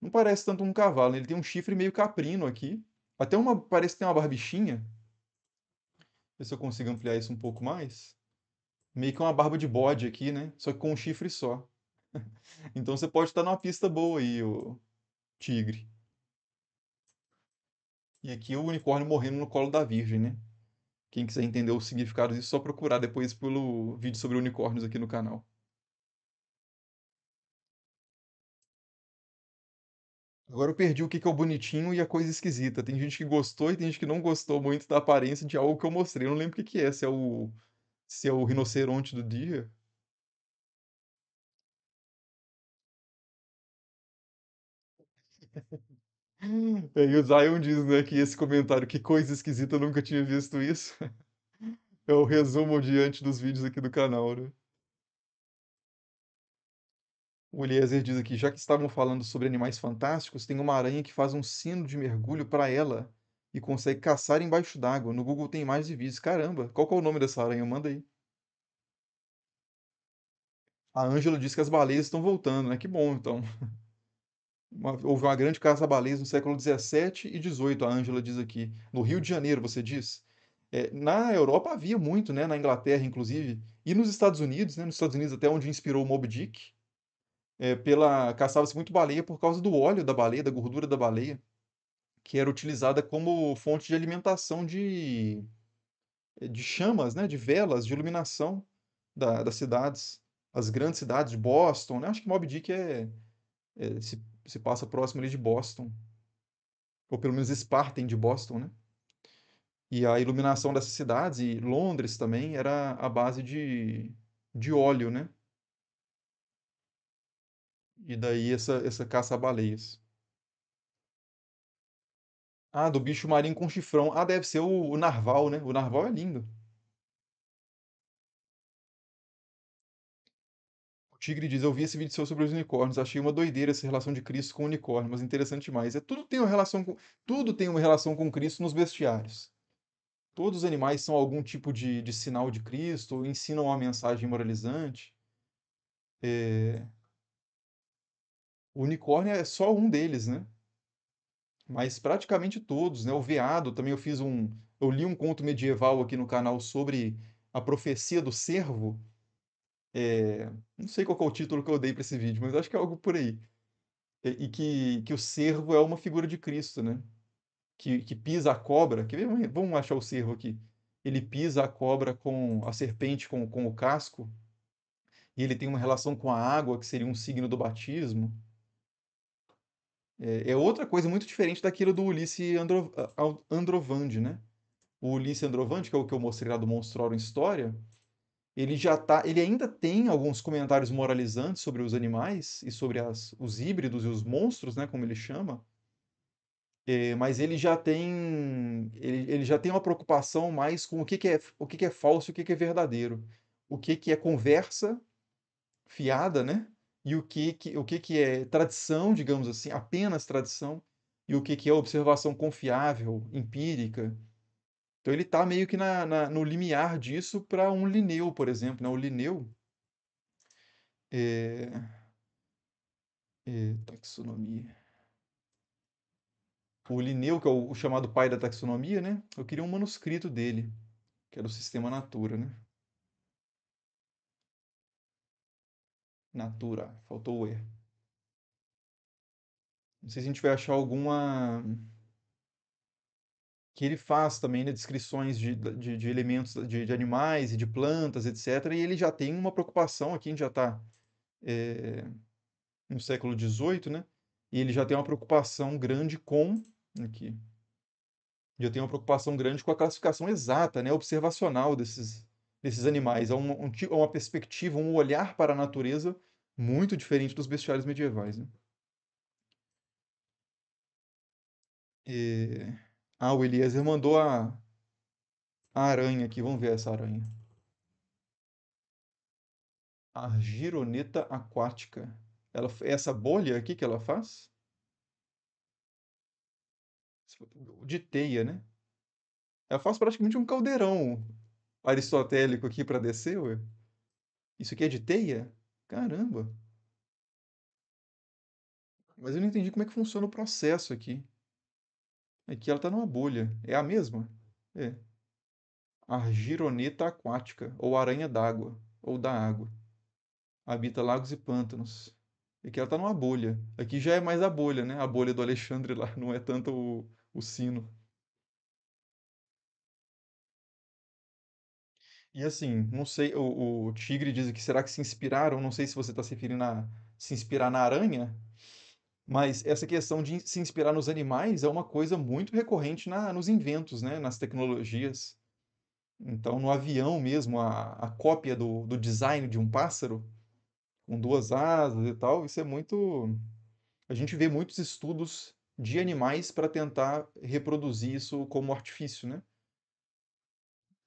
não parece tanto um cavalo, né? ele tem um chifre meio caprino aqui. Até uma, parece que tem uma barbichinha. Ver se eu consigo ampliar isso um pouco mais. Meio que uma barba de bode aqui, né? Só que com um chifre só. então você pode estar numa pista boa aí, o tigre. E aqui o unicórnio morrendo no colo da Virgem, né? Quem quiser entender o significado disso, só procurar depois pelo vídeo sobre unicórnios aqui no canal. Agora eu perdi o que é o bonitinho e a coisa esquisita. Tem gente que gostou e tem gente que não gostou muito da aparência de algo que eu mostrei. Eu não lembro o que é, se é o, se é o rinoceronte do dia. É, e o Zion diz né, que esse comentário, que coisa esquisita, eu nunca tinha visto isso. É o resumo diante dos vídeos aqui do canal, né? O Eliezer diz aqui, já que estavam falando sobre animais fantásticos, tem uma aranha que faz um sino de mergulho para ela e consegue caçar embaixo d'água. No Google tem imagens e vídeos. Caramba, qual que é o nome dessa aranha? Manda aí. A Ângela diz que as baleias estão voltando, né? Que bom, então. uma, houve uma grande caça baleias no século XVII e XVIII, a Ângela diz aqui. No Rio de Janeiro, você diz? É, na Europa havia muito, né? na Inglaterra, inclusive, e nos Estados Unidos, né? nos Estados Unidos até onde inspirou o Moby Dick, é, pela caçava-se muito baleia por causa do óleo da baleia, da gordura da baleia, que era utilizada como fonte de alimentação de, é, de chamas, né? de velas, de iluminação da, das cidades, as grandes cidades de Boston. Né? Acho que Moby Dick é, é se, se passa próximo ali de Boston, ou pelo menos Spartan de Boston, né? E a iluminação dessas cidades, e Londres também, era a base de, de óleo, né? E daí essa, essa caça a baleias. Ah, do bicho marinho com chifrão. Ah, deve ser o, o narval, né? O narval é lindo. Tigre diz: Eu vi esse vídeo seu sobre os unicórnios, achei uma doideira essa relação de Cristo com o unicórnio, mas interessante mais. É, tudo, tem uma relação com, tudo tem uma relação com Cristo nos bestiários. Todos os animais são algum tipo de, de sinal de Cristo, ensinam uma mensagem moralizante. É... O unicórnio é só um deles, né? Mas praticamente todos, né? O veado também eu fiz um. Eu li um conto medieval aqui no canal sobre a profecia do servo é, não sei qual é o título que eu dei para esse vídeo, mas acho que é algo por aí. E, e que, que o servo é uma figura de Cristo, né? Que, que pisa a cobra. Que, vamos achar o servo aqui. Ele pisa a cobra com a serpente com, com o casco. E ele tem uma relação com a água, que seria um signo do batismo. É, é outra coisa muito diferente daquilo do Ulisse Andro, Androvandi, né? O Ulisse Androvandi, que é o que eu mostrei lá do Monstroro em História, ele já tá, ele ainda tem alguns comentários moralizantes sobre os animais e sobre as, os híbridos e os monstros, né, como ele chama. É, mas ele já tem ele, ele já tem uma preocupação mais com o que, que é o que, que é falso e o que, que é verdadeiro o que que é conversa fiada né e o que que o que que é tradição digamos assim apenas tradição e o que que é observação confiável empírica então ele está meio que na, na, no limiar disso para um Linneu, por exemplo. Né? O Linneu. É... É, taxonomia. Tá o Linneu, que é o, o, chamado pai da taxonomia, né? Eu queria um manuscrito dele, que era é o Sistema Natura, né? Natura, faltou o E. Não sei se a gente vai achar alguma que ele faz também né, descrições de, de, de elementos de, de, animais e de plantas, etc. E ele já tem uma preocupação aqui, a gente já está é, eh, no século XVIII, né? E ele já tem uma preocupação grande com aqui, já tem uma preocupação grande com a classificação exata, né, observacional desses desses animais, É uma, um, uma perspectiva, um olhar para a natureza muito diferente dos bestiários medievais. Né? E... Ah, o Eliezer mandou a, a aranha aqui. Vamos ver essa aranha. A gironeta aquática. Ela, essa bolha aqui que ela faz? De teia, né? Ela faz praticamente um caldeirão aristotélico aqui para descer, ué. Isso aqui é de teia? Caramba! Mas eu não entendi como é que funciona o processo aqui. Aqui é ela está numa bolha. É a mesma? É. Argironeta aquática, ou aranha d'água, ou da água. Habita lagos e pântanos. Aqui é ela está numa bolha. Aqui já é mais a bolha, né? A bolha do Alexandre lá, não é tanto o, o sino. E assim, não sei, o, o Tigre diz que será que se inspiraram? Não sei se você está se referindo a se inspirar na aranha, mas essa questão de se inspirar nos animais é uma coisa muito recorrente na, nos inventos, né? nas tecnologias. Então, no avião mesmo, a, a cópia do, do design de um pássaro, com duas asas e tal, isso é muito. A gente vê muitos estudos de animais para tentar reproduzir isso como artifício, né?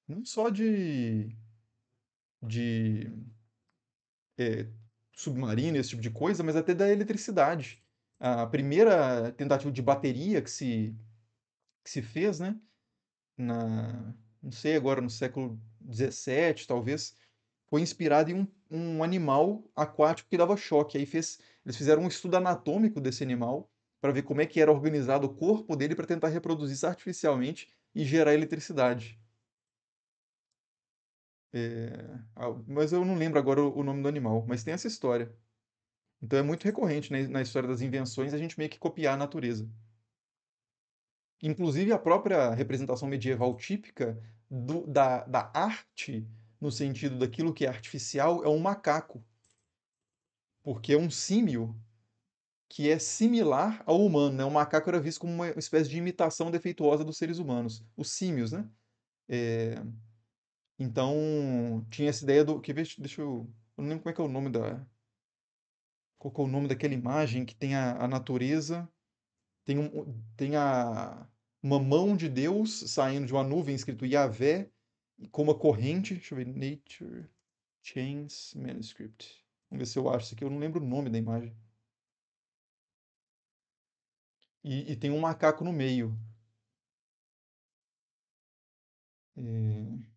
Não só de. de. É, submarino, esse tipo de coisa, mas até da eletricidade a primeira tentativa de bateria que se, que se fez, né? Na, não sei, agora no século XVII, talvez, foi inspirada em um, um animal aquático que dava choque. Aí fez, eles fizeram um estudo anatômico desse animal para ver como é que era organizado o corpo dele para tentar reproduzir isso artificialmente e gerar eletricidade. É... Ah, mas eu não lembro agora o nome do animal, mas tem essa história. Então é muito recorrente né, na história das invenções a gente meio que copiar a natureza. Inclusive a própria representação medieval típica do, da, da arte, no sentido daquilo que é artificial, é um macaco. Porque é um símio que é similar ao humano. Né? O macaco era visto como uma espécie de imitação defeituosa dos seres humanos, os símios, né? É... Então, tinha essa ideia do. Que, deixa eu. Eu não lembro como é que é o nome da, qual é o nome daquela imagem que tem a, a natureza, tem, um, tem a, uma mão de Deus saindo de uma nuvem escrito Yahvé, com uma corrente, deixa eu ver, Nature Chains Manuscript. Vamos ver se eu acho isso aqui, eu não lembro o nome da imagem. E, e tem um macaco no meio. É...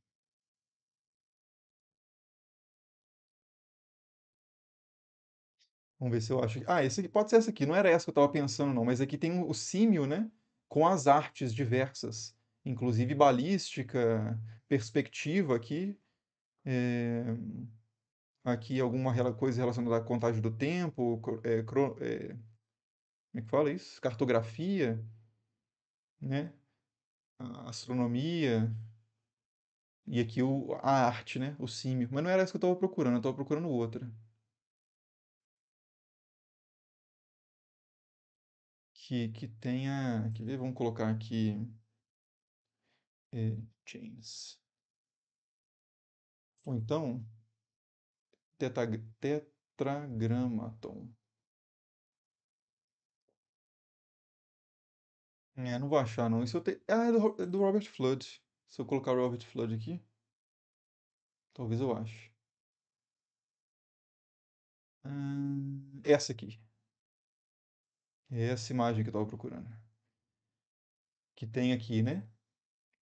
Vamos ver se eu acho. Ah, esse aqui, pode ser essa aqui. Não era essa que eu estava pensando, não. Mas aqui tem o símio, né? Com as artes diversas. Inclusive balística, perspectiva aqui. É... Aqui alguma coisa relacionada à contagem do tempo. É, cro... é... Como é que fala isso? Cartografia. Né? Astronomia. E aqui o... a arte, né? O símio. Mas não era essa que eu estava procurando. Eu estava procurando outra. que, que tenha. Quer ver? Vamos colocar aqui. É, eh, chains. Ou então, teta, tetragramaton. É, não vou achar não. Isso eu tenho. Ah, é do, é do Robert Flood. Se eu colocar o Robert Flood aqui, talvez eu ache. Hum, essa aqui. É essa imagem que eu estava procurando. Que tem aqui, né?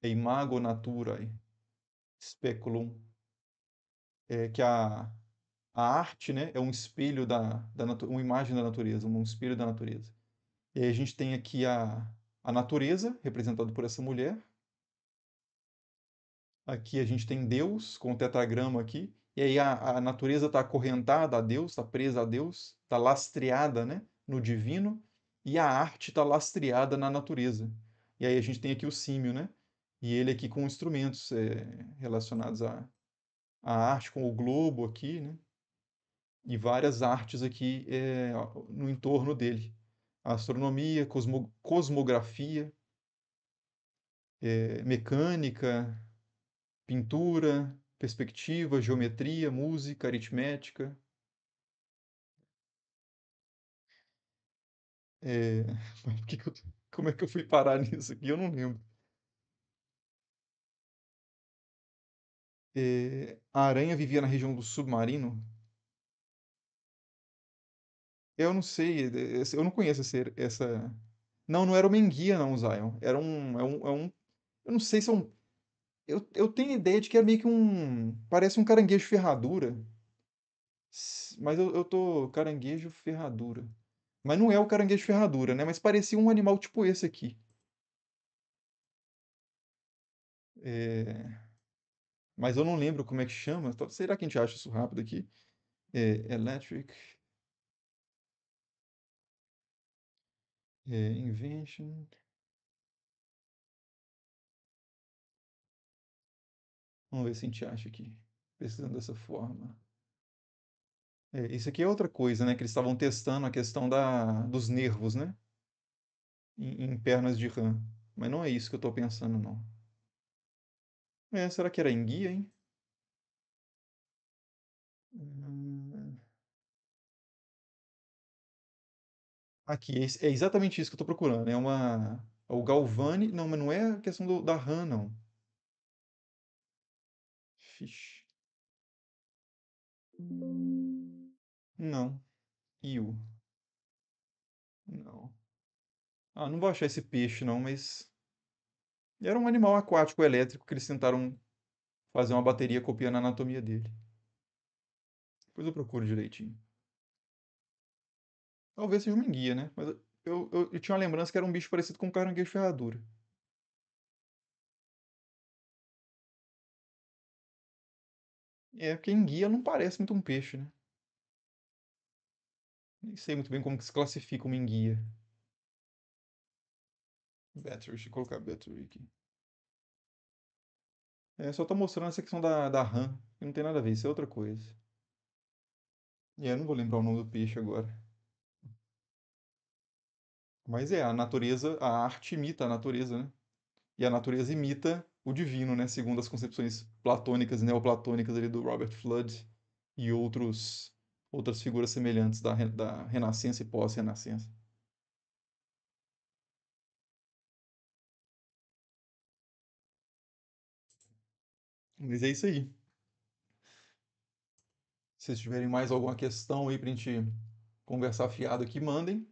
É imago naturae speculum. É que a, a arte né, é um espelho da, da uma imagem da natureza, um espelho da natureza. E aí a gente tem aqui a, a natureza, representada por essa mulher. Aqui a gente tem Deus, com o tetragrama aqui. E aí a, a natureza está acorrentada a Deus, está presa a Deus, está lastreada né, no divino e a arte está lastreada na natureza. E aí a gente tem aqui o símio, né? E ele aqui com instrumentos é, relacionados à, à arte, com o globo aqui, né? E várias artes aqui é, no entorno dele. astronomia, cosmo, cosmografia, é, mecânica, pintura, perspectiva, geometria, música, aritmética, É... Mas que que eu... Como é que eu fui parar nisso aqui? Eu não lembro. É... A aranha vivia na região do submarino? Eu não sei, é, é, eu não conheço essa. essa... Não, não era o Menguia, não, Zion. Era um, é um, é um. Eu não sei se é um. Eu, eu tenho ideia de que é meio que um. Parece um caranguejo ferradura. Mas eu, eu tô. Caranguejo ferradura. Mas não é o caranguejo ferradura, né? Mas parecia um animal tipo esse aqui. É... Mas eu não lembro como é que chama. Será que a gente acha isso rápido aqui? É... Electric. É... Invention. Vamos ver se a gente acha aqui. Pesquisando dessa forma. É, isso aqui é outra coisa, né? Que eles estavam testando a questão da, dos nervos, né? Em, em pernas de rã. Mas não é isso que eu estou pensando, não. É, será que era em guia, hein? Hum. Aqui, é, é exatamente isso que eu estou procurando. É uma. É o Galvani. Não, mas não é a questão do, da RAM, não. Fish. Não. Yu. Não. Ah, não vou achar esse peixe, não, mas. Era um animal aquático elétrico que eles tentaram fazer uma bateria copiando a anatomia dele. Depois eu procuro direitinho. Talvez seja uma enguia, né? Mas eu, eu, eu tinha uma lembrança que era um bicho parecido com um caranguejo ferradura. É, porque enguia não parece muito um peixe, né? Nem sei muito bem como que se classifica uma enguia. Battery, deixa eu colocar battery aqui. É, só tá mostrando essa questão da, da RAM, que não tem nada a ver, isso é outra coisa. E eu não vou lembrar o nome do peixe agora. Mas é, a natureza, a arte imita a natureza, né? E a natureza imita o divino, né? Segundo as concepções platônicas e neoplatônicas ali do Robert Flood e outros outras figuras semelhantes da, da Renascença e pós-Renascença. Mas é isso aí. Se vocês tiverem mais alguma questão aí pra gente conversar fiado aqui, mandem.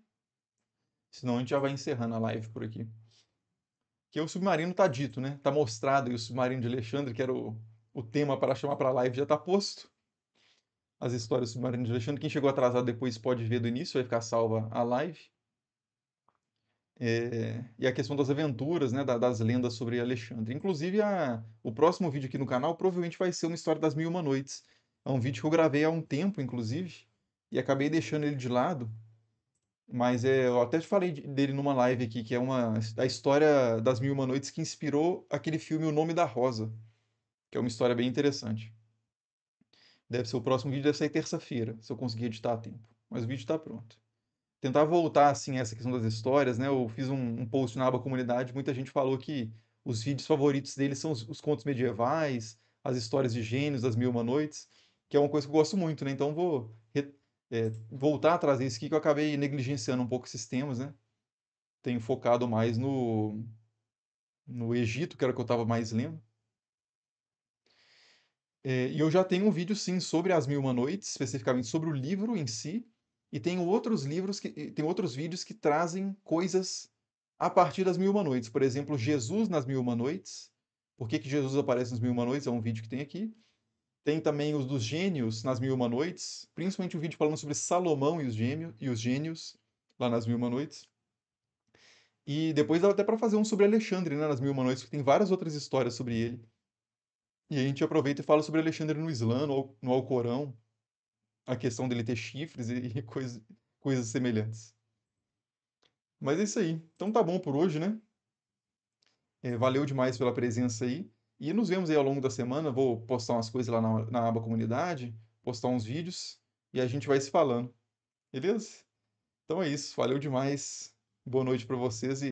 Senão a gente já vai encerrando a live por aqui. Que o submarino tá dito, né? Tá mostrado e o submarino de Alexandre, que era o, o tema para chamar para a live, já tá posto as histórias submarinas de Alexandre. Quem chegou atrasado depois pode ver do início, vai ficar salva a live. É, e a questão das aventuras, né, das lendas sobre Alexandre. Inclusive, a, o próximo vídeo aqui no canal provavelmente vai ser uma história das Mil e Uma Noites. É um vídeo que eu gravei há um tempo, inclusive, e acabei deixando ele de lado. Mas é, eu até te falei dele numa live aqui, que é uma, a história das Mil e Uma Noites que inspirou aquele filme O Nome da Rosa, que é uma história bem interessante. Deve ser o próximo vídeo, deve sair terça-feira, se eu conseguir editar a tempo. Mas o vídeo está pronto. Tentar voltar, assim, a essa questão das histórias, né? Eu fiz um, um, post na aba comunidade, muita gente falou que os vídeos favoritos deles são os, os contos medievais, as histórias de gênios, das mil uma noites, que é uma coisa que eu gosto muito, né? Então vou é, voltar a trazer isso aqui, que eu acabei negligenciando um pouco esses temas, né? Tenho focado mais no, no Egito, que era o que eu estava mais lendo. É, e eu já tenho um vídeo, sim, sobre As Mil Uma Noites, especificamente sobre o livro em si, e tem outros livros, que, tem outros vídeos que trazem coisas a partir das Mil Uma Noites. Por exemplo, Jesus nas Mil Uma Noites. Por que, que Jesus aparece nas Mil Uma Noites? É um vídeo que tem aqui. Tem também os dos gênios nas Mil Uma Noites, principalmente um vídeo falando sobre Salomão e os, gêmeo, e os gênios, lá nas Mil Uma Noites. E depois dá até para fazer um sobre Alexandre, né, nas Mil Uma Noites, que tem várias outras histórias sobre ele. E a gente aproveita e fala sobre Alexandre no Islã, no, no Alcorão, a questão dele ter chifres e, e coisa, coisas semelhantes. Mas é isso aí. Então tá bom por hoje, né? É, valeu demais pela presença aí. E nos vemos aí ao longo da semana. Vou postar umas coisas lá na, na aba comunidade, postar uns vídeos e a gente vai se falando. Beleza? Então é isso. Valeu demais. Boa noite para vocês e